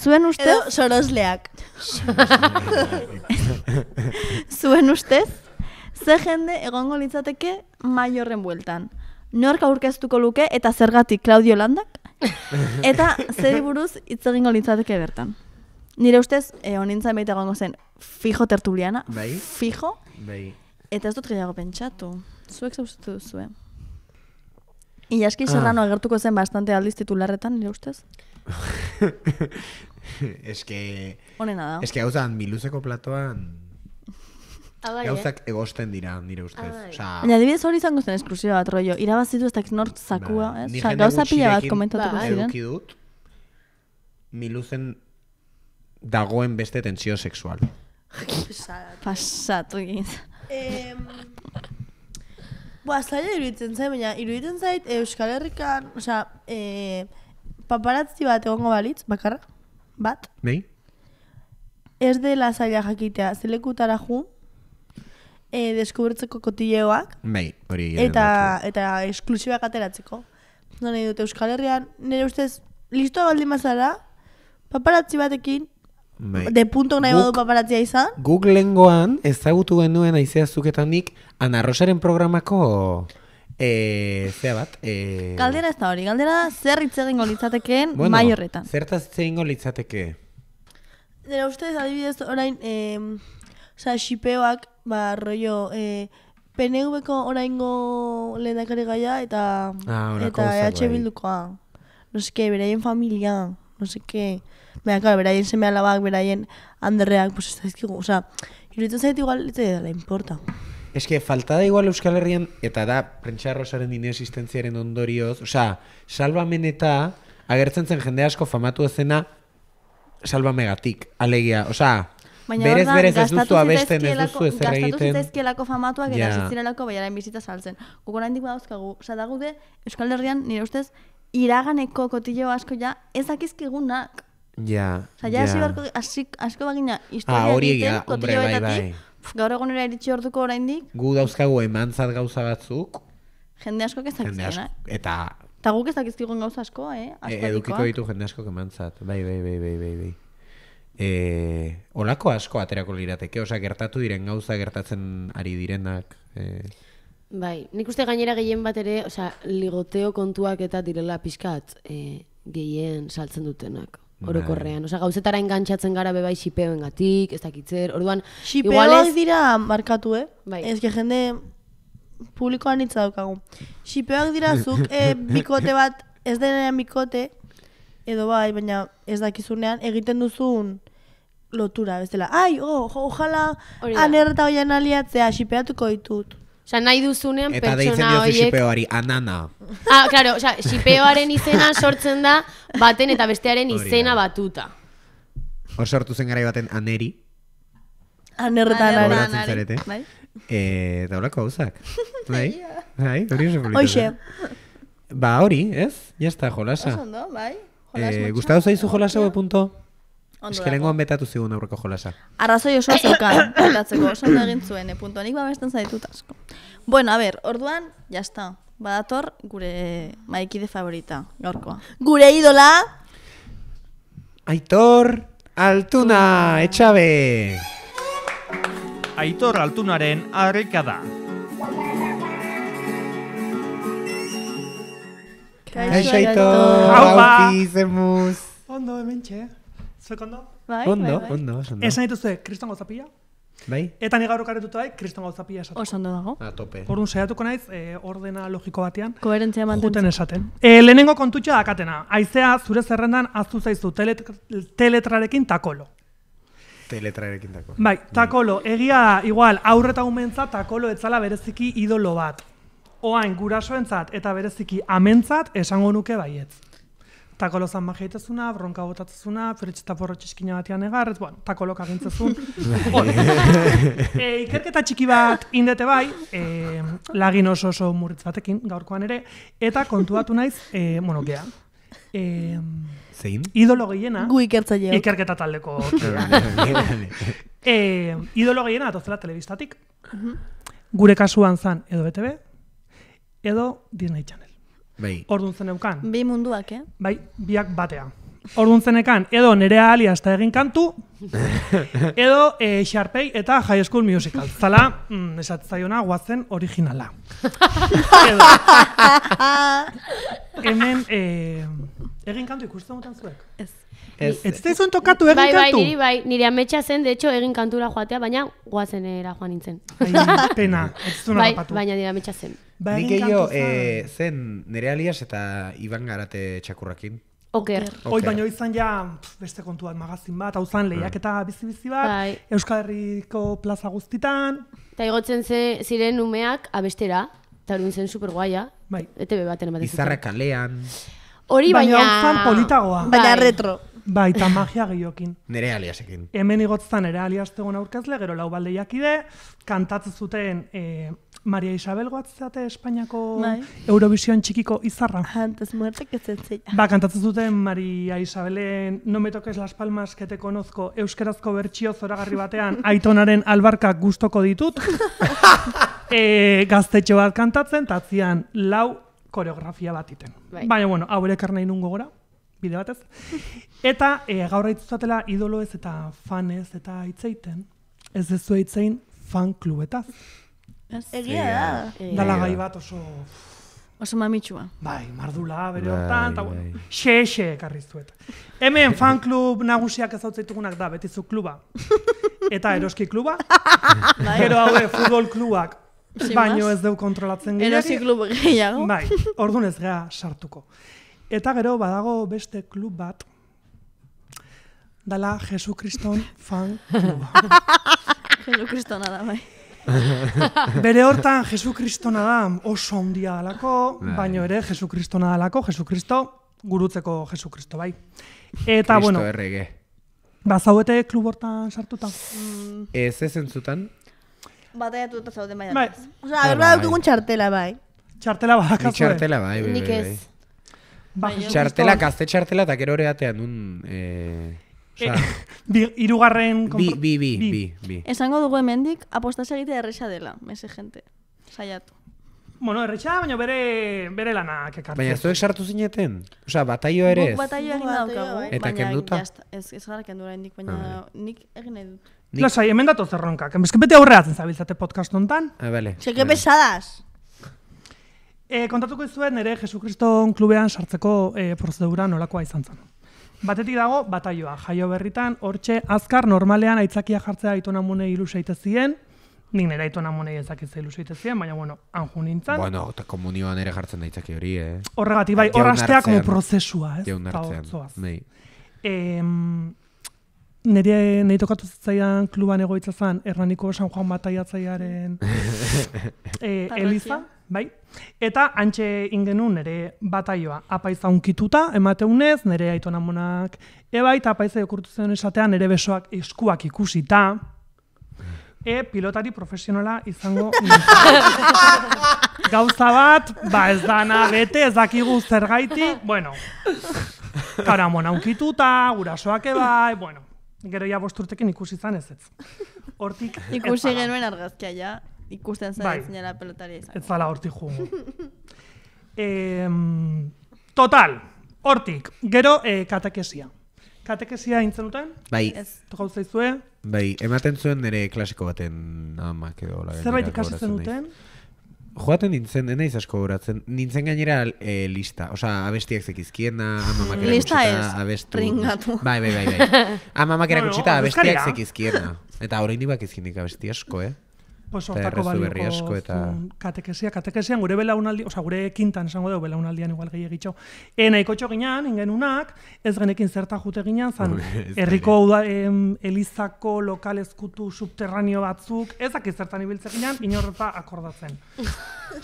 Zuen ustez... Edo, sorosleak. Zuen ustez, ze jende egongo litzateke mai horren bueltan. Nork aurkeztuko luke eta zergatik Claudio Landak? Eta zer buruz hitz egingo litzateke bertan. Nire ustez, e, eh, onintzen baita egongo zen, fijo tertuliana. Bai? Fijo. Bai. Eta ez dut gehiago pentsatu zuek zauztu duzu, eh? Iaski ah. serrano agertuko zen bastante aldiz titularretan, nire ustez? es que... Hone nada. Es que hau zan, platoan... Eh. Gauzak egosten dira, nire ustez. O sea, dibidez hori izango zen esklusio bat, rollo. irabazitu ez dakit zakua, ba, ez? Eh? Gauza pila bat komentatuko ba, ziren. miluzen dagoen beste tensio sexual. Pasatu egin. Ba, zaila iruditzen zait, baina iruditzen zait eh, Euskal Herrikan, oza, e, eh, paparatzi bat egongo balitz, bakarra, bat. Bai? Ez dela zaila jakitea, zelekutara ju, e, eh, deskubertzeko kotileoak. Bai, hori. Eta, eta esklusibak ateratzeko. Zona, nahi dut, Euskal Herrian, nire ustez, listoa baldin mazara, paparatzi batekin, Bai. De punto nahi badu paparatzia izan? Guk lengoan ezagutu genuen aizea zuketanik Ana Rosaren programako... Eh, bat eh, Galdera ez da hori. Galdera zer hitz egingo litzatekeen bueno, mai horretan. Zertaz hitz egingo litzateke? Dera ustez adibidez orain, eh, o sea, Shipeoak ba rollo eh oraingo lehendakari gaia eta ah, eta EH bildukoa. No sé qué, beraien familia, no sé qué. Baina, beraien seme alabak, beraien handerreak, pues, da izkigu, oza, sea, juritu zait igual, ez da, la importa. Ez es que, da igual Euskal Herrian, eta da, prentxarrosaren dine ondorioz, oza, sea, salvamen eta agertzen zen jende asko famatu ezena salvame alegia, oza, Baina berez, orda, berez ez duzu abesten ez duzu ez zer egiten. Gastatu zitezkielako famatuak yeah. eta zizirelako baiaren bizitza saltzen. Gokona hendik dauzkagu. zadagude Osa Euskal Herrian nire ustez iraganeko kotileo asko ja ezakizkigunak. Ja. Osa, ja, asko bagina, ah, historia ah, hori gaur hombre, bai, bai. Pf, iritsi oraindik. Gu dauzkagu emantzat gauza batzuk. Jende asko ez eh? dakizkigun, Eta... Eta guk ez dakizkigun gauza asko, eh? Asko e, edukiko oh? ditu jende asko emantzat. Bai, bai, bai, bai, bai, bai. E, olako asko aterako lirateke, osea, gertatu diren gauza gertatzen ari direnak. E... Bai, nik uste gainera gehien bat ere, osea, ligoteo kontuak eta direla pixkat e, gehien saltzen dutenak. Orokorrean, osea gauzetara engantsatzen gara bebai xipeoengatik, ez dakit zer. Orduan, igual ez dira markatu, eh? Bai. Ez jende publikoan hitza daukagu. Xipeoak dira zuk eh, bikote bat, ez denean bikote edo bai, baina ez dakizunean egiten duzun lotura, bestela. Ai, oh, ojala eta hoian aliatzea xipeatuko ditut. Osa, nahi duzunean pertsona horiek... Eta deitzen diozu xipeoari, anana. Ah, claro, osa, xipeoaren izena sortzen da baten eta bestearen izena batuta. Hor sortu zen gara baten aneri. Anerta anari. Gobernatzen zarete. Bai? Eh, da horako Bai? Bai? Hori oso politiko. Hoxe. Ba, hori, ez? Ya está, jolasa. Oso bai. Jolas eh, zaizu jolasa, bai punto? Ez que betatu zigun aurreko jolasa. Arrazoi oso azokan, betatzeko oso ondo egin zuen, e, eh, punto. Nik babesten asko. Bueno, a ber, orduan, jazta, badator gure maikide favorita, Gure idola! Aitor Altuna, etxabe! Aitor Altunaren harrika da. Kaixo, Aitor! Aupa! Aupi, Ondo, hemen txea. Zekondo? Bai, bai, bai. Ondo, ondo, Esan dituzte, kriston gauzapia. Bai. Eta nire gaur okaretuta bai, kriston gauzapia esaten. Oso dago. A tope. Orduan, zehatuko naiz, e, ordena logiko batean. Koherentzia mantentzen. Juten esaten. E, lehenengo kontutxo dakatena. Aizea, zure zerrendan, aztu zaizu, teletrarekin takolo. Teletrarekin takolo. Bai, bai. takolo. Egia, igual, aurreta umentza, takolo etzala bereziki idolo bat. Oain, gurasoentzat eta bereziki amentzat, esango nuke baietz takolo zan bronka botatuzuna, fritz eta porro txizkina batean egarrez, bueno, takolo e, eh, ikerketa txiki bat indete bai, e, lagin oso oso murritz batekin, gaurkoan ere, eta kontuatu naiz, e, bueno, gea. E, Zein? Idolo gehiena. Gu Ikerketa taldeko. e, idolo gehiena, atozela telebistatik, gure kasuan zan, edo BTV, edo Disney Channel. Bai. Orduan zeneukan. Bi munduak, eh? Bai, biak batea. Orduan zenekan, edo nerea aliazta egin kantu, edo e, eta High School Musical. Zala, mm, esatzaiona, guazen originala. Hemen, eh, Egin kantu ikusten dutan zuek? Ez. Ez, ez, ez. ez zuen tokatu egin kantu? Bai, bai, nire bai. ametsa zen, de hecho, egin kantura joatea, baina guazen era joan nintzen. pena, ez zuen bai, Baina nire ametsa zen. Ba, Nik egin kantu eh, zen nire alias eta Iban Garate txakurrakin. Oker. Oker. Oker. Oi, izan ja beste kontuak magazin bat, hau zan lehiak mm. eta bizi-bizi bat, bai. Euskal Herriko plaza guztitan. Eta igotzen ze, ziren umeak abestera, eta hori zen superguaia. Bai. Ete be baten bat. Izarra kalean. Hori baina... Baina fan politagoa. Baina bai. retro. Bai, eta magia gehiokin. Nere aliasekin. Hemen igotzen ere aliaztegon aurkezle, gero lau baldeiak kantatzen zuten eh, Maria Isabel guatzeate Espainiako bai. txikiko izarra. Antes muerte, Ba, kantatzen zuten Maria Isabelen No me toques las palmas que te conozco euskerazko bertxio zoragarri batean aitonaren albarkak gustoko ditut. e, gaztetxo bat kantatzen, tatzian lau koreografia bat iten. Bai. Baina, bueno, hau ere karna inungo gora, bide batez. Eta e, gaur haitzuzatela idolo idoloez eta fanez, ez eta itzeiten, ez ez du itzein fan klubetaz. Ez. Egia da. Dala gai bat oso... Oso mamitxua. Bai, mardula, bere bai, hortan, eta bueno, bai. xe, xe, zuet. Hemen fan klub nagusiak ez zaitugunak da, betizu kluba. Eta eroski kluba. Bai. Gero haue, futbol klubak, Baino ez deu kontrolatzen gehiago. Erosi klub gehiago. Bai, orduan ez gea sartuko. Eta gero badago beste klub bat, dala Jesu Kriston fan kluba. Jesu Kristona da, bai. Bere hortan, Jesu Kristona da oso ondia dalako, bai. baino ere, Jesu Kristona dalako, Jesu Kristo, gurutzeko Jesu Kristo, bai. Eta, Cristo bueno, errege. klub hortan sartuta? Mm. Ez ez batalla tuta zaude maian. Bai. Osa, berra bai. dukugun txartela bai. Txartela bai, kasu. Txartela bai, Nik ez. txartela, kaste txartela, eta kero horreatean nun... Eh... Osa, bi, irugarren... Bi, bi, bi, bi, bi. Esango dugu hemendik apostaz egitea erresa dela, meze jente. Zaiatu. Bueno, erretxa, baina bere, bere lana Baina ez duek sartu zineten? Osa, bataio ere ez. Bataio egin daukagu. Bai. Eta kenduta? Ez, gara kendura indik, baina ah, bai. nik egin nahi dut. Nik... Lasai, hemen dato zerronkak. Hemezke aurreatzen zabiltzate podcast honetan. E, bale. pesadas. Eh, kontatuko izuen ere Jesukriston klubean sartzeko eh, prozedura nolakoa izan zen. Batetik dago, bataioa. Jaio berritan, hortxe, azkar, normalean aitzakia jartzea aito namune iluse zien, Nik nire aito namune ezakitzea iluse itezien, baina bueno, anju nintzen. Bueno, eta komunioan ere jartzen daitzaki hori, eh? Horregatik, bai, horrastea komo prozesua, ez? Jaun hartzean, bai. Eh, Nire, nei tokatu kluban egoitza zan erraniko San Juan Bataiatzaiaren e, eh, Eliza, bai? Eta antxe ingenu nire bataioa, apaiza unkituta, emateunez, nire aitona monak, ebai, eta apaiza jokurtu zen esatean, nire besoak eskuak ikusita, e, pilotari profesionala izango gauza bat, ba ez dana bete, ez dakigu zergaiti, bueno, karamona unkituta, gurasoak ebai, bueno, Gero ya urtekin ikusi izan ez ez. Hortik... Ikusi etzala. genuen argazkia ja. Ikusten zan bai. ez pelotari izan. Ez zala hortik jugu. e, total, hortik. Gero eh, katekesia. Katekesia intzen duten? Bai. Ez. Tukau zaizue? Bai, ematen zuen nire klasiko baten. Zerbait ikasi zen duten? Nahi joaten nintzen, ena asko horatzen, nintzen gainera e, lista, osa, abestiak zekizkiena, amamak erakutsita, abestu. Ringatu. Bai, bai, bai, bai. Amamak erakutsita, abestiak zekizkiena. Eta horrein dibak izkindik asko, eh? pues hortako eta... katekesia, katekesia, gure belaunaldi, oza, gure kintan esango dugu belaunaldian igual gehi egitxo, e, nahiko txo ez genekin zerta jute ginen, zan, erriko da, elizako lokal ezkutu subterraneo batzuk, ez aki zertan ibiltze ginen, inorreta akordatzen.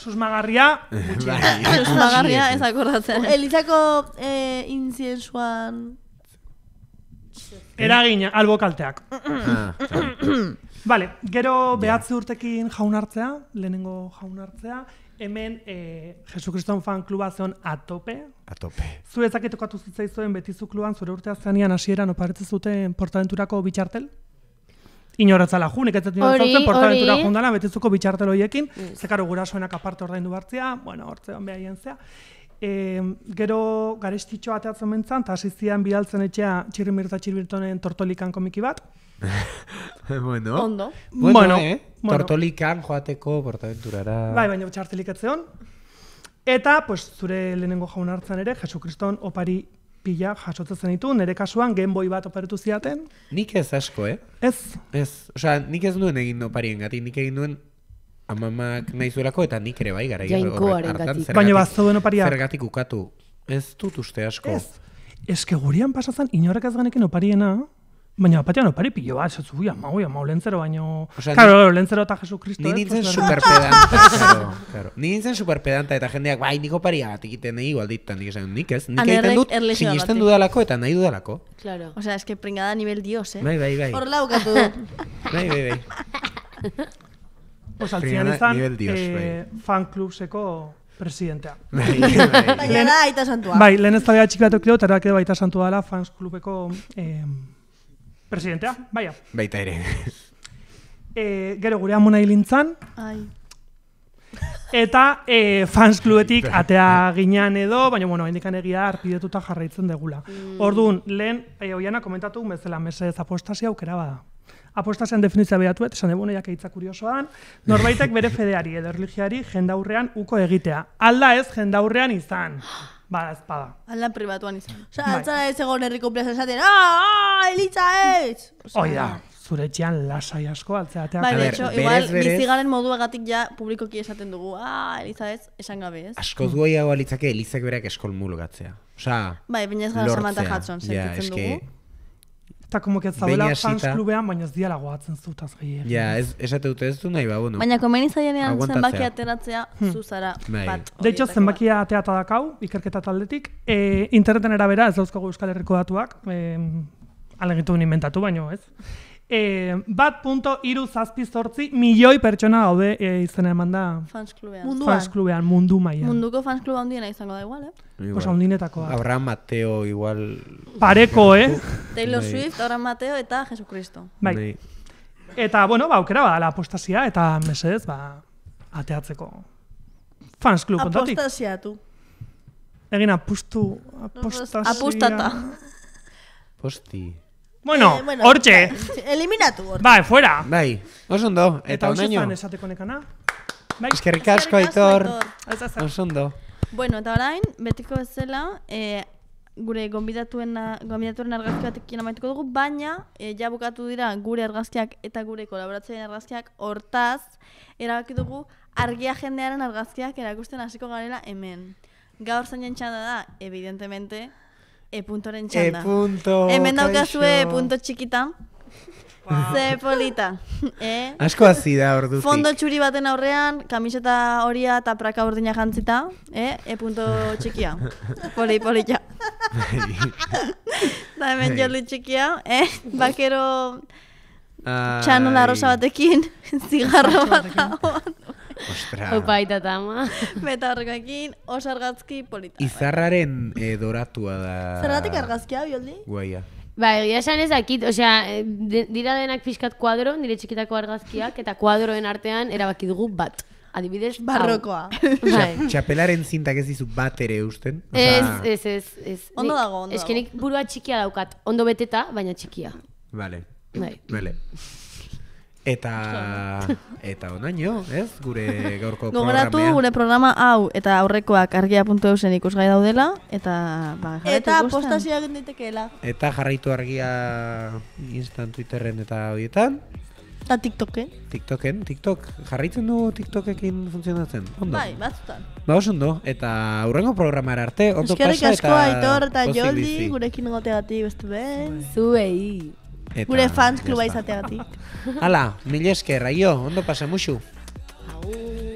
Susmagarria, bai. Susmagarria, ez akordatzen. Elizako e, Eragina, albo kalteak. Ah, Bale, gero ja. behatzi urtekin jaun hartzea, lehenengo jaun hartzea, hemen e, eh, Jesu Kriston fan kluba zeon atope. Atope. Zu zaketokatu atu zitzaizuen betizu kluban, zure urtea zanian hasieran paretzen zuten portaventurako bitxartel? Inoratzala nik ez zaten portaventura jundala, betizuko bitxartel horiekin, mm. gurasoenak aparte ordaindu hartzea, bueno, hortzean beha zea. E, gero garestitxo ateatzen mentzan, eta asizian bidaltzen etxea txirrimirta txirbirtonen tortolikan komiki bat, bueno. Ondo. Bueno, bueno, eh? bueno. Tortolikan joateko portaventurara. Bai, baina txartelikatze hon. Eta, pues, zure lehenengo jaun hartzan ere, Jesukriston opari pila jasotzen ditu, nire kasuan genboi bat operatu ziaten. Nik ez asko, eh? Ez. Ez. Osa, nik ez duen egin oparien gati, nik egin duen amamak nahi zuelako, eta nik ere bai gara. Jainkoaren gati. Bai. Baina bat zuen opariak. Zergatik ukatu. Ez dut asko. Ez. Ez que gurean pasazan, inorek opariena, Baina, bat egin, bari pilo bat, zutu, ui, mau, ui, mau, lentzero, baino... O sea, claro, lentzero eta Jesu Cristo... Ni eh, nintzen superpedanta. claro, claro. Ni nintzen superpedanta eta jendeak, bai, niko pari agatik iten nahi igual ditu, nik esan, nik ez, nik egiten dut, sinisten dudalako eta nahi dudalako. Claro. O sea, es que pringada a nivel dios, eh? Bai, bai, bai. Hor laukatu Bai, bai, bai. Osa, altzian izan, eh, bai. fan klubseko presidentea. Bai, bai, Baina da, aita santua. Bai, lehen ez tabea txikilatokio, eta erakede baita santua dela fan klubeko... Eh, presidentea, ah, baia. Baita ere. E, gero gure amona hilintzan. Ai. Eta e, fans kluetik atea ginean edo, baina bueno, indikan egia arpidetuta jarraitzen degula. Mm. Orduan, lehen, e, komentatu, bezala mesez apostazia aukera bada. Apostazian definitza behatu eta esan debun eak kuriosoan, norbaitek bere fedeari edo religiari jendaurrean uko egitea. Alda ez jendaurrean izan. Ba, ez bada. Aldan privatuan izan. Osa, bai. altzara ez egon erriko plaza esaten, ah, Eliza ah, elitza ez! Osa, Oida, bai. lasai asko altzatea. Bai, de hecho, igual, beres... bizigaren modu egatik ja ki esaten dugu, ah, eliza ez, esan gabe ez. Asko du hau alitzake, elitzak berak eskol mulu gatzea. Osa, lortzea. Bai, baina ez gara samanta jatzen, zekitzen dugu. Eta komo ketza dela fans klubean, baina ez diala goatzen zutaz gehi egin. ez, esate dute ez du nahi, ba, bueno. Baina komeni zaienean zenbaki ateratzea hm. zuzara bat. Bai. zenbakia atea da dakau, ikerketa taldetik. E, interneten erabera ez dauzko Euskal Herriko datuak, e, alegitu inventatu, baino ez e, bat punto iru zazpi zortzi milioi pertsona daude e, izena eman da. Fans klubean. mundu maian. Munduko fans kluba hundiena izango da igual, eh? Osa hundinetako da. Abraham Mateo igual... Pareko, eh? Taylor Swift, Abraham Mateo eta Jesucristo. Bai. Eta, bueno, ba, aukera ba, la apostasia eta mesedez, ba, ateatzeko fans klub kontatik. Apostasia, tu. Egin apustu, apostasia. Apostata. Posti. Eh, bueno, hortxe. Eh, bueno, eliminatu hortxe. Bai, fuera. Bai, osondo. Eta año. Eta esateko nekana. Bai. Eskerrik asko, Aitor. Osondo. Bueno, eta orain, betiko bezala, eh, gure gombidatuen, gombidatuen argazki amaituko dugu, baina jabukatu eh, ja bukatu dira gure argazkiak eta gure kolaboratzen argazkiak hortaz erabaki dugu argia jendearen argazkiak erakusten hasiko garela hemen. Gaur zainen da da, evidentemente, E puntoren e txanda. E punto. Hemen daukazue e punto txikita. Wow. polita. E? Asko Fondo txuri baten aurrean, kamiseta horia eta praka ordina jantzita. E? e txikia. Poli, poli ja. Bai. da hemen hey. Bai. txikia. E? Bakero... Ay. Txano la batekin, zigarro bat Ostra. Opaita eta ama. Beta horrekin, os argazki polita. Izarraren eh, doratua da... argazkia, bioldi? Guaia. Ba, egia esan ez dakit, osea, dira denak pixkat kuadro, nire txikitako argazkiak, eta kuadroen artean erabaki dugu bat. Adibidez, barrokoa. Bai. txapelaren zintak ez dizu bat ere eusten. Osa... Ez, ez, ez, ez. Ondo dago, ondo dago. burua txikia daukat, ondo beteta, baina txikia. Vale. Bai. Vale. Eta eta onaino, ez? Gure gaurko programa. Gogoratu gure programa hau eta aurrekoak argia.eusen ikusgai daudela eta ba, Eta postazioa egin Eta jarraitu argia instant Twitterren eta hoietan. Eta TikToken. TikToken, TikTok. Jarraitzen du TikTokekin funtzionatzen. Ondo. Bai, batzutan. Ba, oso ondo. Eta aurrengo programara arte. Ondo pasa eta... Eskerrik asko aitor eta joldi gurekin gote beste ben. Zuei. Eta, Gure fans kluba izateagatik. Hala, mila eskerra, io, ondo pasamuxu. Agur.